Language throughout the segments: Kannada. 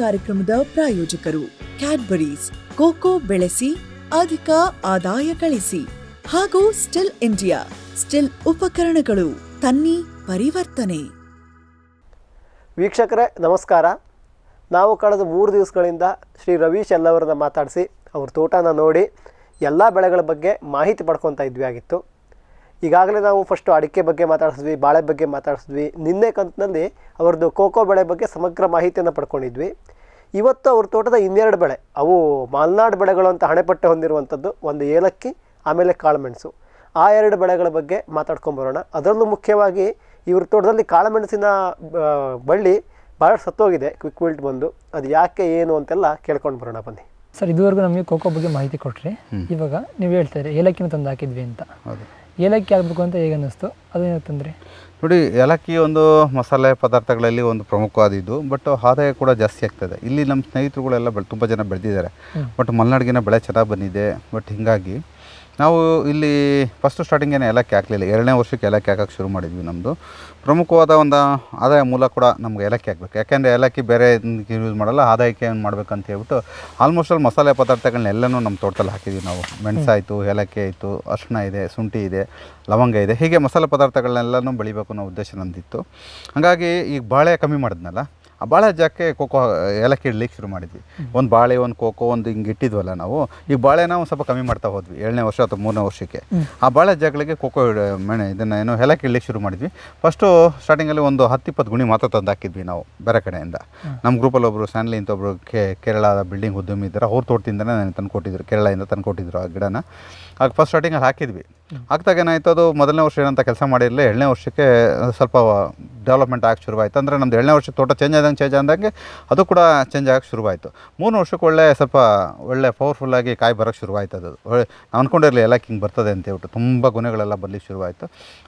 ಕಾರ್ಯಕ್ರಮದ ಪ್ರಾಯೋಜಕರು ಕ್ಯಾಡ್ಬರೀಸ್ ಕೋಕೋ ಬೆಳೆಸಿ ಅಧಿಕ ಆದಾಯ ಗಳಿಸಿ ಹಾಗೂ ಸ್ಟಿಲ್ ಇಂಡಿಯಾ ಸ್ಟಿಲ್ ಉಪಕರಣಗಳು ತನ್ನಿ ಪರಿವರ್ತನೆ ವೀಕ್ಷಕರೇ ನಮಸ್ಕಾರ ನಾವು ಕಳೆದ ಮೂರು ದಿವಸಗಳಿಂದ ಶ್ರೀ ರವೀಶ್ ಎಲ್ಲವರನ್ನ ಮಾತಾಡಿಸಿ ಅವ್ರ ತೋಟನ ನೋಡಿ ಎಲ್ಲ ಬೆಳೆಗಳ ಬಗ್ಗೆ ಮಾಹಿತಿ ಪಡ್ಕೊತಾ ಇದ್ವಿ ಆಗಿತ್ತು ಈಗಾಗಲೇ ನಾವು ಫಸ್ಟು ಅಡಿಕೆ ಬಗ್ಗೆ ಮಾತಾಡಿಸಿದ್ವಿ ಬಾಳೆ ಬಗ್ಗೆ ಮಾತಾಡಿಸಿದ್ವಿ ನಿನ್ನೆ ಕಂತಿನಲ್ಲಿ ಅವ್ರದ್ದು ಕೋಕೋ ಬೆಳೆ ಬಗ್ಗೆ ಸಮಗ್ರ ಮಾಹಿತಿಯನ್ನು ಪಡ್ಕೊಂಡಿದ್ವಿ ಇವತ್ತು ಅವ್ರ ತೋಟದ ಇನ್ನೆರಡು ಬೆಳೆ ಅವು ಮಾಲ್ನಾಡು ಬೆಳೆಗಳು ಅಂತ ಹಣೆಪಟ್ಟೆ ಹೊಂದಿರುವಂಥದ್ದು ಒಂದು ಏಲಕ್ಕಿ ಆಮೇಲೆ ಕಾಳುಮೆಣಸು ಆ ಎರಡು ಬೆಳೆಗಳ ಬಗ್ಗೆ ಮಾತಾಡ್ಕೊಂಬರೋಣ ಅದರಲ್ಲೂ ಮುಖ್ಯವಾಗಿ ಇವ್ರ ತೋಟದಲ್ಲಿ ಕಾಳುಮೆಣಸಿನ ಬಳ್ಳಿ ಭಾಳ ಸತ್ತೋಗಿದೆ ಕ್ವಿಕ್ ವಿಲ್ಟ್ ಬಂದು ಅದು ಯಾಕೆ ಏನು ಅಂತೆಲ್ಲ ಕೇಳ್ಕೊಂಡು ಬರೋಣ ಬನ್ನಿ ಸರ್ ಇದುವರೆಗೂ ನಮಗೆ ಕೋಕೋ ಬಗ್ಗೆ ಮಾಹಿತಿ ಕೊಟ್ಟರೆ ಇವಾಗ ನೀವು ಹೇಳ್ತಾ ಇದ್ದೀರಿ ಏಲಕ್ಕಿನ ತಂದು ಹಾಕಿದ್ವಿ ಅಂತ ಏಲಕ್ಕಿ ಆಗಬೇಕು ಅಂತ ಹೇಗೆ ಅನ್ನಿಸ್ತು ಅದೇನಂತಂದರೆ ನೋಡಿ ಏಲಕ್ಕಿ ಒಂದು ಮಸಾಲೆ ಪದಾರ್ಥಗಳಲ್ಲಿ ಒಂದು ಪ್ರಮುಖವಾದಿದ್ದು ಬಟ್ ಆದಾಯ ಕೂಡ ಜಾಸ್ತಿ ಆಗ್ತದೆ ಇಲ್ಲಿ ನಮ್ಮ ಸ್ನೇಹಿತರುಗಳೆಲ್ಲ ಬೆಳೆ ತುಂಬ ಜನ ಬೆಳೆದಿದ್ದಾರೆ ಬಟ್ ಮಲೆನಾಡಿಗಿನ ಬೆಳೆ ಚೆನ್ನಾಗಿ ಬಂದಿದೆ ಬಟ್ ಹೀಗಾಗಿ ನಾವು ಇಲ್ಲಿ ಫಸ್ಟ್ ಸ್ಟಾರ್ಟಿಂಗೇನೆ ಎಲಕ್ಕೆ ಹಾಕಲಿಲ್ಲ ಎರಡನೇ ವರ್ಷಕ್ಕೆ ಎಲಕ್ಕೆ ಹಾಕಕ್ಕೆ ಶುರು ಮಾಡಿದ್ವಿ ನಮ್ಮದು ಪ್ರಮುಖವಾದ ಒಂದು ಆದಾಯ ಮೂಲ ಕೂಡ ನಮ್ಗೆ ಏಲಕ್ಕಿ ಹಾಕಬೇಕು ಯಾಕೆಂದರೆ ಎಲಕ್ಕಿ ಬೇರೆ ಯೂಸ್ ಮಾಡಲ್ಲ ಆದಾಯಕ್ಕೆ ಏನು ಅಂತ ಹೇಳ್ಬಿಟ್ಟು ಆಲ್ಮೋಸ್ಟ್ ಅಲ್ಲಿ ಮಸಾಲೆ ಪದಾರ್ಥಗಳನ್ನ ನಮ್ಮ ತೋಟದಲ್ಲಿ ಹಾಕಿದ್ವಿ ನಾವು ಮೆಣಸಾಯಿತು ಏಲಕ್ಕಿ ಆಯಿತು ಅರ್ಶಿಣ ಇದೆ ಶುಂಠಿ ಇದೆ ಲವಂಗ ಇದೆ ಹೀಗೆ ಮಸಾಲೆ ಪದಾರ್ಥಗಳನ್ನೆಲ್ಲನೂ ಬೆಳಿಬೇಕು ಅನ್ನೋ ಉದ್ದೇಶ ನಂದಿತ್ತು ಹಾಗಾಗಿ ಈಗ ಬಾಳೆ ಕಮ್ಮಿ ಮಾಡಿದ್ನಲ್ಲ ಆ ಬಾಳೆ ಜಾಕೆ ಕೋಕೋ ಏಲಕ್ಕಿ ಇಡ್ಲಿಕ್ಕೆ ಶುರು ಮಾಡಿದ್ವಿ ಒಂದು ಬಾಳೆ ಒಂದು ಕೋಕೋ ಒಂದು ಹಿಂಗೆ ಇಟ್ಟಿದ್ವಲ್ಲ ನಾವು ಈ ಬಾಳೆನ ಒಂದು ಸ್ವಲ್ಪ ಕಮ್ಮಿ ಮಾಡ್ತಾ ಹೋದ್ವಿ ಏಳನೇ ವರ್ಷ ಅಥವಾ ಮೂರನೇ ವರ್ಷಕ್ಕೆ ಆ ಬಾಳೆ ಜಾಗಗಳಿಗೆ ಕೋಕೋ ಮೇಣೆ ಇದನ್ನು ಏನೋ ಏಲಕ್ಕಿ ಇಡ್ಲಿಕ್ಕೆ ಶುರು ಮಾಡಿದ್ವಿ ಫಸ್ಟು ಸ್ಟಾರ್ಟಿಂಗಲ್ಲಿ ಒಂದು ಹತ್ತು ಇಪ್ಪತ್ತು ಗುಣಿ ಮಾತ್ರ ತಂದು ಹಾಕಿದ್ವಿ ನಾವು ಬೇರೆ ಕಡೆಯಿಂದ ನಮ್ಮ ಗ್ರೂಪಲ್ಲಿ ಒಬ್ಬರು ಸ್ಯಾನ್ಲಿ ಅಂತ ಒಬ್ಬರು ಕೇರಳದ ಬಿಲ್ಡಿಂಗ್ ಉದ್ಯಮಿ ಇದ್ದಾರೆ ಅವ್ರು ತೋಟದಿಂದನೇ ನನಗೆ ತಂದು ಕೊಟ್ಟಿದ್ರು ಕೇರಳದಿಂದ ತಂದುಕೊಟ್ಟಿದ್ರು ಕೊಟ್ಟಿದ್ರು ಆ ಗಿಡನ ಆಗ ಫಸ್ಟ್ ಸ್ಟಾರ್ಟಿಂಗಲ್ಲಿ ಹಾಕಿದ್ವಿ ಹಾಕಿದಾಗ ಏನಾಯ್ತು ಅದು ಮೊದಲನೇ ವರ್ಷ ಏನಂತ ಕೆಲಸ ಮಾಡಿರಲಿಲ್ಲ ಎರಡನೇ ವರ್ಷಕ್ಕೆ ಸ್ವಲ್ಪ ಡೆವಲಪ್ಮೆಂಟ್ ಆಗಿ ಶುರುವಾಯಿತು ಅಂದರೆ ನಮ್ಮದು ಎರಡನೇ ವರ್ಷ ತೋಟ ಚೇಂಜ್ ಆದ ಚೇಂಜ್ ಆದಂಗೆ ಅದು ಕೂಡ ಚೇಂಜ್ ಆಗೋಕ್ಕೆ ಶುರುವಾಯಿತು ಮೂರು ವರ್ಷಕ್ಕೆ ಒಳ್ಳೆ ಸ್ವಲ್ಪ ಒಳ್ಳೆ ಪವರ್ಫುಲ್ಲಾಗಿ ಕಾಯಿ ಬರೋಕ್ಕೆ ಶುರುವಾಯ್ತು ಅದು ಒಳ್ಳೆ ಅಂದ್ಕೊಂಡಿರಲಿ ಹಿಂಗೆ ಬರ್ತದೆ ಅಂತ ಹೇಳ್ಬಿಟ್ಟು ತುಂಬ ಗುಣಗಳೆಲ್ಲ ಬರಲಿಕ್ಕೆ ಶುರುವಾಯಿತು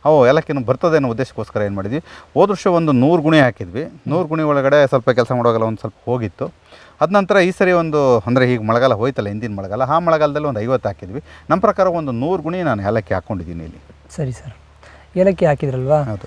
ಅವು ಏಲಕ್ಕಿನೂ ಬರ್ತದೆ ಅನ್ನೋ ಉದ್ದೇಶಕ್ಕೋಸ್ಕರ ಏನು ಮಾಡಿದ್ವಿ ಹೋದ ವರ್ಷ ಒಂದು ನೂರು ಗುಣಿ ಹಾಕಿದ್ವಿ ನೂರು ಗುಣಿ ಒಳಗಡೆ ಸ್ವಲ್ಪ ಕೆಲಸ ಮಾಡೋಗಲ್ಲ ಒಂದು ಸ್ವಲ್ಪ ಹೋಗಿತ್ತು ಅದ ನಂತರ ಈ ಸರಿ ಒಂದು ಅಂದರೆ ಈಗ ಮಳೆಗಾಲ ಹೋಯ್ತಲ್ಲ ಹಿಂದಿನ ಮಳೆಗಾಲ ಆ ಮಳೆಗಾಲದಲ್ಲಿ ಒಂದು ಐವತ್ತು ಹಾಕಿದ್ವಿ ನಮ್ಮ ಪ್ರಕಾರ ಒಂದು ನೂರು ಗುಣಿ ನಾನು ಏಲಕ್ಕಿ ಹಾಕ್ಕೊಂಡಿದ್ದೀನಿ ಇಲ್ಲಿ ಸರಿ ಸರ್ ಏಲಕ್ಕಿ ಹಾಕಿದ್ರಲ್ವಾ ಹೌದು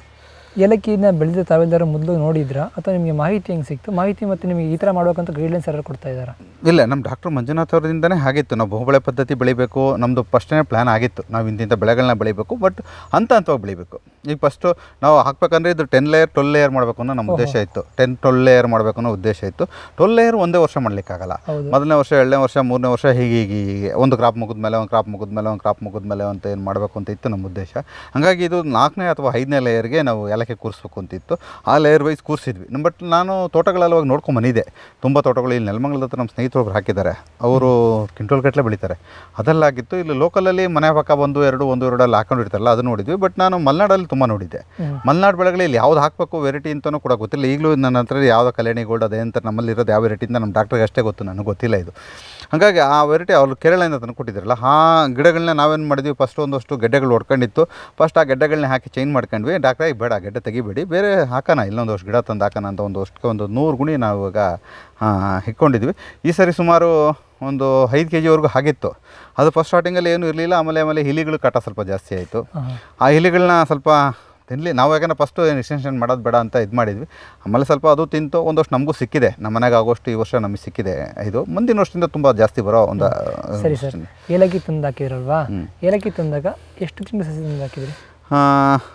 ಏಲಕ್ಕಿನ ಬೆಳೆದ ತಾವೆಲ್ಲರೂ ಮೊದಲು ನೋಡಿದ್ರಾ ಅಥವಾ ನಿಮಗೆ ಮಾಹಿತಿ ಹೆಂಗೆ ಸಿಕ್ತು ಮಾಹಿತಿ ಮತ್ತು ನಿಮಗೆ ಈ ಥರ ಮಾಡಬೇಕಂತ ಗೈಡ್ಲೈನ್ಸ್ ಯಾರು ಕೊಡ್ತಾ ಇದ್ದಾರೆ ಇಲ್ಲ ನಮ್ಮ ಡಾಕ್ಟರ್ ಮಂಜುನಾಥ್ ಅವರಿಂದನೇ ಆಗಿತ್ತು ನಾವು ಬಹುಬಳೆ ಪದ್ಧತಿ ಬೆಳಿಬೇಕು ನಮ್ಮದು ಫಸ್ಟೇ ಪ್ಲ್ಯಾನ್ ಆಗಿತ್ತು ನಾವು ಇಂತಿಂಥ ಬೆಳೆಗಳನ್ನ ಬೆಳಿಬೇಕು ಬಟ್ ಹಂತ ಹಂತವಾಗಿ ಬೆಳಿಬೇಕು ಈಗ ಫಸ್ಟು ನಾವು ಹಾಕ್ಬೇಕಂದ್ರೆ ಇದು ಟೆನ್ ಲೇಯರ್ ಟ್ವೆಲ್ ಲೇಯರ್ ಮಾಡಬೇಕು ಅನ್ನೋ ನಮ್ಮ ಉದ್ದೇಶ ಇತ್ತು ಟೆನ್ ಟ್ವೆಲ್ ಲೇಯರ್ ಮಾಡಬೇಕು ಅನ್ನೋ ಉದ್ದೇಶ ಇತ್ತು ಟ್ವೆಲ್ ಲೇಯರ್ ಒಂದೇ ವರ್ಷ ಮಾಡಲಿಕ್ಕಾಗಲ್ಲ ಮೊದಲನೇ ವರ್ಷ ಎರಡನೇ ವರ್ಷ ಮೂರನೇ ವರ್ಷ ಹೀಗೆ ಹೀಗೆ ಹೀಗೆ ಒಂದು ಕ್ರಾಪ್ ಮೇಲೆ ಒಂದು ಕ್ರಾಪ್ ಮುಗಿದ ಮೇಲೆ ಒಂದು ಕ್ರಾಪ್ ಮೇಲೆ ಅಂತ ಏನು ಮಾಡಬೇಕು ಅಂತ ಇತ್ತು ನಮ್ಮ ಉದ್ದೇಶ ಹಾಗಾಗಿ ಇದು ನಾಲ್ಕನೇ ಅಥವಾ ಐದನೇ ಲೇಯರ್ಗೆ ನಾವು ಎಲ್ಲ ಕಾಲಕ್ಕೆ ಕೂರಿಸ್ಬೇಕು ಅಂತಿತ್ತು ಆ ಲೇಯರ್ ವೈಸ್ ಕೂರಿಸಿದ್ವಿ ಬಟ್ ನಾನು ತೋಟಗಳಲ್ಲವಾಗ ನೋಡ್ಕೊಂಡು ಬಂದಿದೆ ತುಂಬ ತೋಟಗಳು ಇಲ್ಲಿ ನೆಲಮಂಗಲದ ಹತ್ರ ನಮ್ಮ ಸ್ನೇಹಿತರೊಬ್ರು ಹಾಕಿದ್ದಾರೆ ಅವರು ಕಿಂಟೋಲ್ಗಟ್ಟಲೆ ಗಟ್ಟಲೆ ಬೆಳೀತಾರೆ ಅದಲ್ಲಾಗಿತ್ತು ಇಲ್ಲಿ ಲೋಕಲಲ್ಲಿ ಮನೆ ಪಕ್ಕ ಒಂದು ಎರಡು ಒಂದು ಎರಡಲ್ಲಿ ಹಾಕೊಂಡಿರ್ತಾರಲ್ಲ ಅದು ನೋಡಿದ್ವಿ ಬಟ್ ನಾನು ಮಲೆನಾಡಲ್ಲಿ ತುಂಬ ನೋಡಿದ್ದೆ ಮಲೆನಾಡು ಬೆಳೆಗಳಲ್ಲಿ ಯಾವ್ದು ಹಾಕಬೇಕು ವೆರೈಟಿ ಅಂತಲೂ ಕೂಡ ಗೊತ್ತಿಲ್ಲ ಈಗಲೂ ನನ್ನ ಹತ್ರ ಯಾವುದೋ ಕಲ್ಯಾಣಿ ಗೋಲ್ಡ್ ಅದೇ ಅಂತ ನಮ್ಮಲ್ಲಿರೋದು ಯಾವ ವೆರೈಟಿಯಿಂದ ನಮ್ಮ ಡಾಕ್ಟ್ರಿಗೆ ಅಷ್ಟೇ ಗೊತ್ತು ನನಗೆ ಗೊತ್ತಿಲ್ಲ ಇದು ಹಾಗಾಗಿ ಆ ವೆರೈಟಿ ಅವ್ರು ಕೇರಳದಿಂದ ತಂದು ಕೊಟ್ಟಿದ್ರಲ್ಲ ಆ ಗಿಡಗಳನ್ನ ನಾವೇನು ಮಾಡಿದ್ವಿ ಫಸ್ಟ್ ಒಂದಷ್ಟು ಗೆಡ್ಡೆಗಳು ಹೊಡ್ಕೊಂಡಿತ್ತು ಫಸ್ಟ್ ಆ ಗೆಡ್ಡೆಗಳನ್ನ ಹಾಕಿ ಚೇಂಜ್ ಮಾಡ್ಕೊಂಡ್ವಿ ಈಗ ಬೇಡ ಗೆಡ್ಡೆ ತೆಗಿಬೇಡಿ ಬೇರೆ ಹಾಕೋಣ ಇಲ್ಲೊಂದಷ್ಟು ಗಿಡ ತಂದು ಹಾಕೋಣ ಅಂತ ಒಂದಷ್ಟು ಒಂದು ನೂರು ಗುಣಿ ನಾವು ಇವಾಗ ಇಟ್ಕೊಂಡಿದ್ವಿ ಈ ಸರಿ ಸುಮಾರು ಒಂದು ಐದು ಕೆ ಜಿವರೆಗೂ ಆಗಿತ್ತು ಅದು ಫಸ್ಟ್ ಸ್ಟಾರ್ಟಿಂಗಲ್ಲಿ ಏನೂ ಇರಲಿಲ್ಲ ಆಮೇಲೆ ಆಮೇಲೆ ಹಿಲಿಗಳು ಕಟ ಸ್ವಲ್ಪ ಜಾಸ್ತಿ ಆಯಿತು ಆ ಹಿಲಿಗಳನ್ನ ಸ್ವಲ್ಪ ತಿನ್ನಲಿ ನಾವು ಯಾಕಂದ್ರೆ ಫಸ್ಟು ಏನು ಎಕ್ಸ್ಟೆನ್ಷನ್ ಮಾಡೋದು ಬೇಡ ಅಂತ ಇದು ಮಾಡಿದ್ವಿ ಆಮೇಲೆ ಸ್ವಲ್ಪ ಅದು ತಿಂತು ಒಂದಷ್ಟು ನಮಗೂ ಸಿಕ್ಕಿದೆ ನಮ್ಮ ಮನೆಗೆ ಆಗೋಷ್ಟು ಈ ವರ್ಷ ನಮಗೆ ಸಿಕ್ಕಿದೆ ಇದು ಮುಂದಿನ ವರ್ಷದಿಂದ ತುಂಬ ಜಾಸ್ತಿ ಬರೋ ಒಂದು ಸರಿ ಸರ್ ಏಲಕ್ಕಿ ತಂದು ಹಾಕಿದ್ರಲ್ವಾ ಏಲಕ್ಕಿ ತಂದಾಗ ಎಷ್ಟು ತಿಂಗಳು ಸಸಿ ತಂದು ಹಾಕಿದ್ರಿ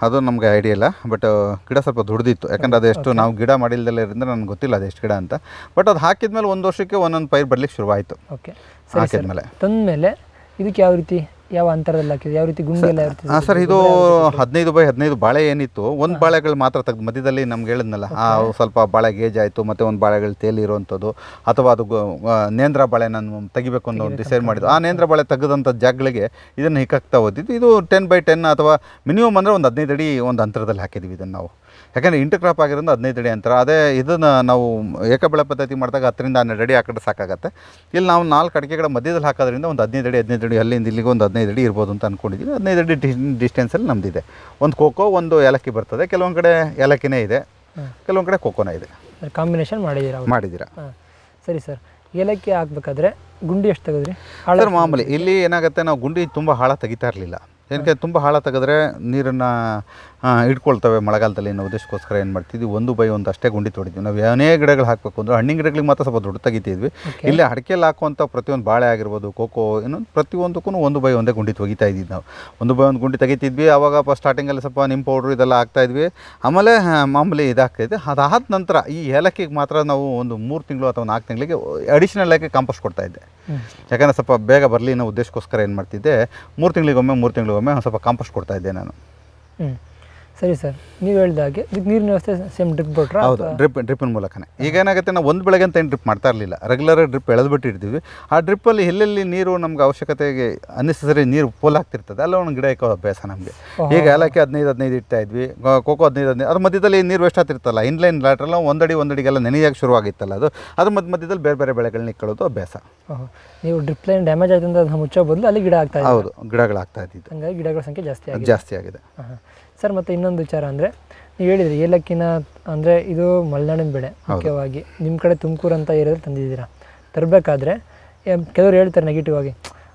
ಅದು ನಮಗೆ ಐಡಿಯಾ ಇಲ್ಲ ಬಟ್ ಗಿಡ ಸ್ವಲ್ಪ ದುಡ್ದಿತ್ತು ಯಾಕಂದ್ರೆ ಎಷ್ಟು ನಾವು ಗಿಡ ಮಾಡಿಲ್ದಲ್ಲ ಇರೋದ್ರಿಂದ ನನಗೆ ಗೊತ್ತಿಲ್ಲ ಎಷ್ಟು ಗಿಡ ಅಂತ ಬಟ್ ಅದು ಹಾಕಿದ್ಮೇಲೆ ಒಂದು ವರ್ಷಕ್ಕೆ ಒಂದೊಂದು ಪೈರ್ ಬರಲಿಕ್ಕೆ ಶುರುವಾಯಿತು ಓಕೆ ಹಾಕಿದ್ಮೇಲೆ ತಂದಮೇಲೆ ಇದಕ್ಕೆ ಯಾವ ರೀತಿ ಯಾವ ಅಂತರದಲ್ಲಿ ಹಾಕಿದ್ರು ಯಾವ ರೀತಿ ಗುಂಡಿ ಇರ್ತದೆ ಹಾಂ ಸರ್ ಇದು ಹದಿನೈದು ಬೈ ಹದಿನೈದು ಬಾಳೆ ಏನಿತ್ತು ಒಂದು ಬಾಳೆಗಳು ಮಾತ್ರ ತೆಗೆದು ಮಧ್ಯದಲ್ಲಿ ನಮ್ಗೆ ಹೇಳಿದ್ನಲ್ಲ ಆ ಸ್ವಲ್ಪ ಬಾಳೆ ಗೇಜ್ ಆಯಿತು ಮತ್ತು ಒಂದು ಬಾಳೆಗಳು ತೇಲಿರುವಂಥದ್ದು ಅಥವಾ ಅದು ನೇಂದ್ರ ಬಾಳೆ ನಾನು ತೆಗಿಬೇಕು ಅಂತ ಒಂದು ಡಿಸೈಡ್ ಮಾಡಿದ್ದು ಆ ನೇಂದ್ರ ಬಾಳೆ ತೆಗೆದಂಥ ಜಾಗಗಳಿಗೆ ಇದನ್ನು ಹಿಕ್ಕಾಗ್ತಾ ಹೋದಿದ್ದು ಇದು ಟೆನ್ ಬೈ ಟೆನ್ ಅಥವಾ ಮಿನಿಮಮ್ ಅಂದರೆ ಒಂದು ಹದಿನೈದು ಅಡಿ ಒಂದು ಅಂತರದಲ್ಲಿ ಹಾಕಿದ್ವಿ ಇದನ್ನು ನಾವು ಯಾಕಂದರೆ ಇಂಟು ಕ್ರಾಪ್ ಆಗಿರೋದು ಹದಿನೈದು ಅಡಿ ಅಂತರ ಅದೇ ಇದನ್ನು ನಾವು ಏಕಬೆಳೆ ಪದ್ಧತಿ ಮಾಡಿದಾಗ ಹತ್ತರಿಂದ ಹನ್ನೆರಡು ಅಡಿ ಹಾಕಿದ್ರೆ ಸಾಕಾಗತ್ತೆ ಇಲ್ಲಿ ನಾವು ನಾಲ್ಕು ಅಡಿಕೆಗಳ ಮಧ್ಯದಲ್ಲಿ ಹಾಕೋದ್ರಿಂದ ಒಂದು ಹದಿನೈದು ಅಡಿ ಹದಿನೈದು ಅಡಿ ಅಲ್ಲಿಂದ ಇಲ್ಲಿಗೆ ಒಂದು ಹದಿನೈದು ಅಡಿ ಇರ್ಬೋದು ಅಂತ ಅಂದ್ಕೊಂಡಿದ್ದೀವಿ ಹದಿನೈದು ಅಡಿ ಡಿಸ್ ಡಿಸ್ಟೆನ್ಸಲ್ಲಿ ನಮ್ಮದಿದೆ ಒಂದು ಖೋಖೋ ಒಂದು ಏಲಕ್ಕಿ ಬರ್ತದೆ ಕೆಲವೊಂದು ಕಡೆ ಏಲಕ್ಕಿನೇ ಇದೆ ಕೆಲವೊಂದು ಕಡೆ ಖೋಖೋನೇ ಇದೆ ಕಾಂಬಿನೇಷನ್ ಮಾಡಿದ್ದೀರಾ ಮಾಡಿದ್ದೀರಾ ಸರಿ ಸರ್ ಏಲಕ್ಕಿ ಹಾಕ್ಬೇಕಾದ್ರೆ ಗುಂಡಿ ಎಷ್ಟು ತೆಗೆದ್ರಿ ಸರ್ ಮಾಮೂಲಿ ಇಲ್ಲಿ ಏನಾಗುತ್ತೆ ನಾವು ಗುಂಡಿ ತುಂಬ ಹಾಳ ತೆಗಿತಾ ಇರಲಿಲ್ಲ ಏನಕ್ಕೆ ತುಂಬ ಹಾಳ ತೆಗೆದ್ರೆ ನೀರನ್ನು ಇಟ್ಕೊಳ್ತವೆ ಮಳೆಗಾಲದಲ್ಲಿ ಅನ್ನೋ ಉದ್ದೇಶಕ್ಕೋಸ್ಕರ ಏನು ಮಾಡ್ತಿದ್ವಿ ಒಂದು ಬೈ ಒಂದು ಅಷ್ಟೇ ಗುಂಡಿ ತೊಡಿದ್ವಿ ನಾವು ಏನೇ ಗಿಡಗಳು ಹಾಕಬೇಕು ಅಂದರೆ ಹಣ್ಣಿನ ಗಿಡಗಳಿಗೆ ಮಾತ್ರ ಸ್ವಲ್ಪ ದೊಡ್ಡ ತೆಗಿತಿದ್ವಿ ಇಲ್ಲಿ ಅಡಿಕೆಯಲ್ಲಿ ಹಾಕುವಂಥ ಪ್ರತಿಯೊಂದು ಬಾಳೆ ಆಗಿರ್ಬೋದು ಖೋಖೋ ಇನ್ನೊಂದು ಪ್ರತಿಯೊಂದಕ್ಕೂ ಒಂದು ಬೈ ಒಂದೇ ಗುಂಡಿ ತೆಗಿತಾ ಇದ್ವಿ ನಾವು ಒಂದು ಬೈ ಒಂದು ಗುಂಡಿ ತೆಗಿತಿದ್ವಿ ಆವಾಗ ಸ್ಟಾರ್ಟಿಂಗಲ್ಲಿ ಸ್ವಲ್ಪ ನಿಮ್ಮ ಪೌಡ್ರ್ ಇದೆಲ್ಲ ಹಾಕ್ತಾಯಿದ್ವಿ ಆಮೇಲೆ ಮಾಮೂಲಿ ಇದಾಗ್ತಾಯಿದ್ವಿ ಅದಾದ ನಂತರ ಈ ಏಲಕ್ಕಿಗೆ ಮಾತ್ರ ನಾವು ಒಂದು ಮೂರು ತಿಂಗಳು ಅಥವಾ ನಾಲ್ಕು ತಿಂಗಳಿಗೆ ಅಡಿಷನಲ್ ಆಗಿ ಕಾಂಪೋಸ್ಟ್ ಕೊಡ್ತಾಯಿದ್ದೆ ಯಾಕಂದರೆ ಸ್ವಲ್ಪ ಬೇಗ ಬರಲಿ ಅನ್ನೋ ಉದ್ದೇಶಕ್ಕೋಸ್ಕರ ಏನು ಮಾಡ್ತಿದ್ದೆ ಮೂರು ತಿಂಗಳಿಗೊಮ್ಮೆ ಮೂರು ತಿಂಗಳಿಗೊಮ್ಮೆ ಒಂದು ಸ್ವಲ್ಪ ಕಾಂಪೋಸ್ಟ್ ಕೊಡ್ತಾಯಿದ್ದೆ ನಾನು ಸರಿ ಸರ್ ನೀವು ಹಾಗೆ ಇದು ನೀರಿನ ವ್ಯವಸ್ಥೆ ಸೇಮ್ ಡ್ರಿಪ್ ಬಿಟ್ರೆ ಹೌದು ಡ್ರಿಪ್ ಡ್ರಿಪ್ಪಿನ ಮೂಲಕನೇ ಈಗ ಏನಾಗುತ್ತೆ ನಾವು ಒಂದು ಬೆಳಗ್ಗೆ ಅಂತ ಏನು ಡ್ರಿಪ್ ಮಾಡ್ತಾ ಇರಲಿಲ್ಲ ರೆಗ್ಯುಲರ್ ಡ್ರಿಪ್ ಎಳೆದ್ಬಿಟ್ಟಿರ್ತೀವಿ ಆ ಡ್ರಿಪ್ಪಲ್ಲಿ ಎಲ್ಲೆಲ್ಲಿ ನೀರು ನಮ್ಗೆ ಅವಶ್ಯಕತೆಗೆ ಅನ್ನೆಸೆಸರಿ ನೀರು ಪೋಲಾಗ್ತಿರ್ತದೆ ಅಲ್ಲ ಒಂದು ಗಿಡ ಇಕ್ಕೋ ಅಭ್ಯಾಸ ನಮಗೆ ಈಗ ಏಲಕ್ಕಿ ಹದಿನೈದು ಹದಿನೈದು ಇಡ್ತಾ ಇದ್ವಿ ಕೋಕೋ ಹದಿನೈದು ಹದಿನೈದು ಅದ್ರ ಮಧ್ಯದಲ್ಲಿ ನೀರು ವೇಸ್ಟ್ ಆಗ್ತಿರ್ತಲ್ಲ ಇನ್ಲೈನ್ ಲಾಟ್ರಲ್ಲ ಒಂದಡಿ ಒಂದಡಿಗೆಲ್ಲ ನೆನೆಯಾಗಿ ಶುರುವಾಗಿತ್ತಲ್ಲ ಅದು ಅದ್ರ ಮಧ್ಯ ಮಧ್ಯದಲ್ಲಿ ಬೇರೆ ಬೇರೆ ಬೆಳೆಗಳನ್ನ ಇಕ್ಕೊಳ್ಳೋದು ಅಭ್ಯಾಸ ನೀವು ಡ್ರಿಪ್ ಲೈನ್ ಡ್ಯಾಮೇಜ್ ಆಯ್ತು ಅದನ್ನು ಮುಚ್ಚೋ ಬದಲು ಅಲ್ಲಿ ಗಿಡ ಆಗ್ತಾ ಹೌದು ಗಿಡಗಳಾಗ್ತಾ ಇದ್ದಿದ್ದು ಹಂಗಾಗಿ ಗಿಡಗಳ ಸಂಖ್ಯೆ ಜಾಸ್ತಿ ಜಾಸ್ತಿ ಆಗಿದೆ ಸರ್ ಮತ್ತು ಇನ್ನೊಂದು ವಿಚಾರ ಅಂದರೆ ನೀವು ಹೇಳಿದ್ರಿ ಏಲಕ್ಕಿನ ಅಂದರೆ ಇದು ಮಲೆನಾಡಿನ ಬೆಳೆ ಮುಖ್ಯವಾಗಿ ನಿಮ್ಮ ಕಡೆ ತುಮಕೂರು ಅಂತ ಏರಿಯಾದ್ರೆ ತಂದಿದ್ದೀರಾ ತರಬೇಕಾದ್ರೆ ಕೆಲವರು ಹೇಳ್ತಾರೆ ನೆಗೆಟಿವ್ ಆಗಿ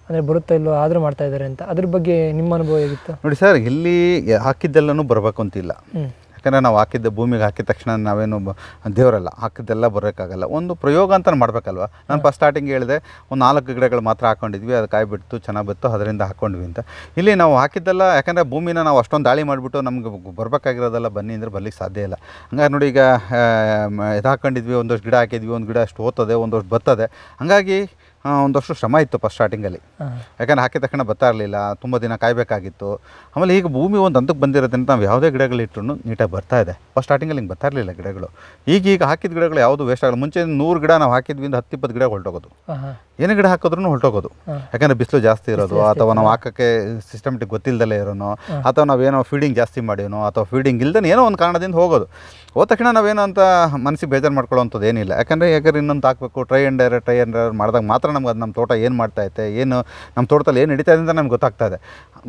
ಅಂದರೆ ಬರುತ್ತಾ ಇಲ್ಲೋ ಆದರೂ ಮಾಡ್ತಾ ಇದ್ದಾರೆ ಅಂತ ಅದ್ರ ಬಗ್ಗೆ ನಿಮ್ಮ ಅನುಭವ ಹೇಗಿತ್ತು ನೋಡಿ ಸರ್ ಇಲ್ಲಿ ಹಾಕಿದ್ದೆಲ್ಲನೂ ಬರಬೇಕು ಅಂತಿಲ್ಲ ಯಾಕಂದರೆ ನಾವು ಹಾಕಿದ್ದ ಭೂಮಿಗೆ ಹಾಕಿದ ತಕ್ಷಣ ನಾವೇನು ದೇವರಲ್ಲ ಹಾಕಿದ್ದೆಲ್ಲ ಬರೋಕ್ಕಾಗಲ್ಲ ಒಂದು ಪ್ರಯೋಗ ಅಂತ ಮಾಡಬೇಕಲ್ವ ನಾನು ಫಸ್ಟ್ ಸ್ಟಾರ್ಟಿಂಗ್ ಹೇಳಿದೆ ಒಂದು ನಾಲ್ಕು ಗಿಡಗಳು ಮಾತ್ರ ಹಾಕೊಂಡಿದ್ವಿ ಅದು ಕಾಯಿ ಬಿಡ್ತು ಚೆನ್ನಾಗಿ ಬಿತ್ತು ಅದರಿಂದ ಹಾಕ್ಕೊಂಡ್ವಿ ಅಂತ ಇಲ್ಲಿ ನಾವು ಹಾಕಿದ್ದೆಲ್ಲ ಯಾಕಂದರೆ ಭೂಮಿನ ನಾವು ಅಷ್ಟೊಂದು ದಾಳಿ ಮಾಡಿಬಿಟ್ಟು ನಮ್ಗೆ ಬರಬೇಕಾಗಿರೋದೆಲ್ಲ ಬನ್ನಿ ಅಂದರೆ ಬರಲಿಕ್ಕೆ ಸಾಧ್ಯ ಇಲ್ಲ ಹಂಗಾಗಿ ನೋಡಿ ಈಗ ಇದು ಹಾಕೊಂಡಿದ್ವಿ ಒಂದಷ್ಟು ಗಿಡ ಹಾಕಿದ್ವಿ ಒಂದು ಗಿಡ ಅಷ್ಟು ಓದ್ತದೆ ಒಂದಷ್ಟು ಬತ್ತದೆ ಹಾಗಾಗಿ ಒಂದಷ್ಟು ಶ್ರಮ ಇತ್ತು ಫಸ್ಟ್ ಸ್ಟಾರ್ಟಿಂಗಲ್ಲಿ ಯಾಕಂದರೆ ಹಾಕಿದ ತಕ್ಷಣ ಬರ್ತಾ ಇರಲಿಲ್ಲ ತುಂಬ ದಿನ ಕಾಯಬೇಕಾಗಿತ್ತು ಆಮೇಲೆ ಈಗ ಭೂಮಿ ಒಂದು ಹಂತಕ್ಕೆ ಬಂದಿರೋದ್ರಿಂದ ನಾವು ಯಾವುದೇ ಗಿಡಗಳಿಟ್ರು ನೀಟಾಗಿ ಬರ್ತಾ ಇದೆ ಫಸ್ಟ್ ಸ್ಟಾರ್ಟಿಂಗಲ್ಲಿ ಹಿಂಗೆ ಬರ್ತಾ ಇರಲಿಲ್ಲ ಗಿಡಗಳು ಈಗ ಈಗ ಹಾಕಿದ ಗಿಡಗಳು ಯಾವುದು ವೇಸ್ಟ್ ಆಗಲ್ಲ ಮುಂಚೆ ನೂರು ಗಿಡ ನಾವು ಹಾಕಿದ್ವಿ ಅಂದ್ರೆ ಹತ್ತು ಇಪ್ಪತ್ತು ಗಿಡ ಹೊರಟೋಗೋದು ಏನು ಗಿಡ ಹಾಕಿದ್ರೂ ಹೊರಟೋಗೋದು ಯಾಕಂದರೆ ಬಿಸಿಲು ಜಾಸ್ತಿ ಇರೋದು ಅಥವಾ ನಾವು ಹಾಕೋಕ್ಕೆ ಸಿಸ್ಟಮೆಟಿಕ್ ಗೊತ್ತಿಲ್ಲದಲ್ಲೇ ಇರೋನೋ ಅಥವಾ ನಾವು ಏನೋ ಫೀಡಿಂಗ್ ಜಾಸ್ತಿ ಮಾಡಿಯೋ ಅಥವಾ ಫೀಡಿಂಗ್ ಇಲ್ಲದೇ ಏನೋ ಒಂದು ಕಾರಣದಿಂದ ಹೋಗೋದು ಹೋದ ತಕ್ಷಣ ನಾವೇನು ಅಂತ ಮನಸ್ಸಿಗೆ ಬೇಜಾರು ಮಾಡ್ಕೊಳ್ಳೋವಂಥದ್ದು ಏನಿಲ್ಲ ಯಾಕಂದರೆ ಯಾಕಂದ್ರೆ ಇನ್ನೊಂದು ಹಾಕಬೇಕು try and direct try and direct ಮಾಡಿದಾಗ ಮಾತ್ರ ನಮ್ಗೆ ಅದು ನಮ್ಮ ತೋಟ ಏನು ಮಾಡ್ತಾ ಐತೆ ಏನು ನಮ್ಮ ತೋಟದಲ್ಲಿ ಏನು ನಡೀತಾ ಇದೆ ಅಂತ ನಮ್ಗೆ ಗೊತ್ತಾಗ್ತಾ ಇದೆ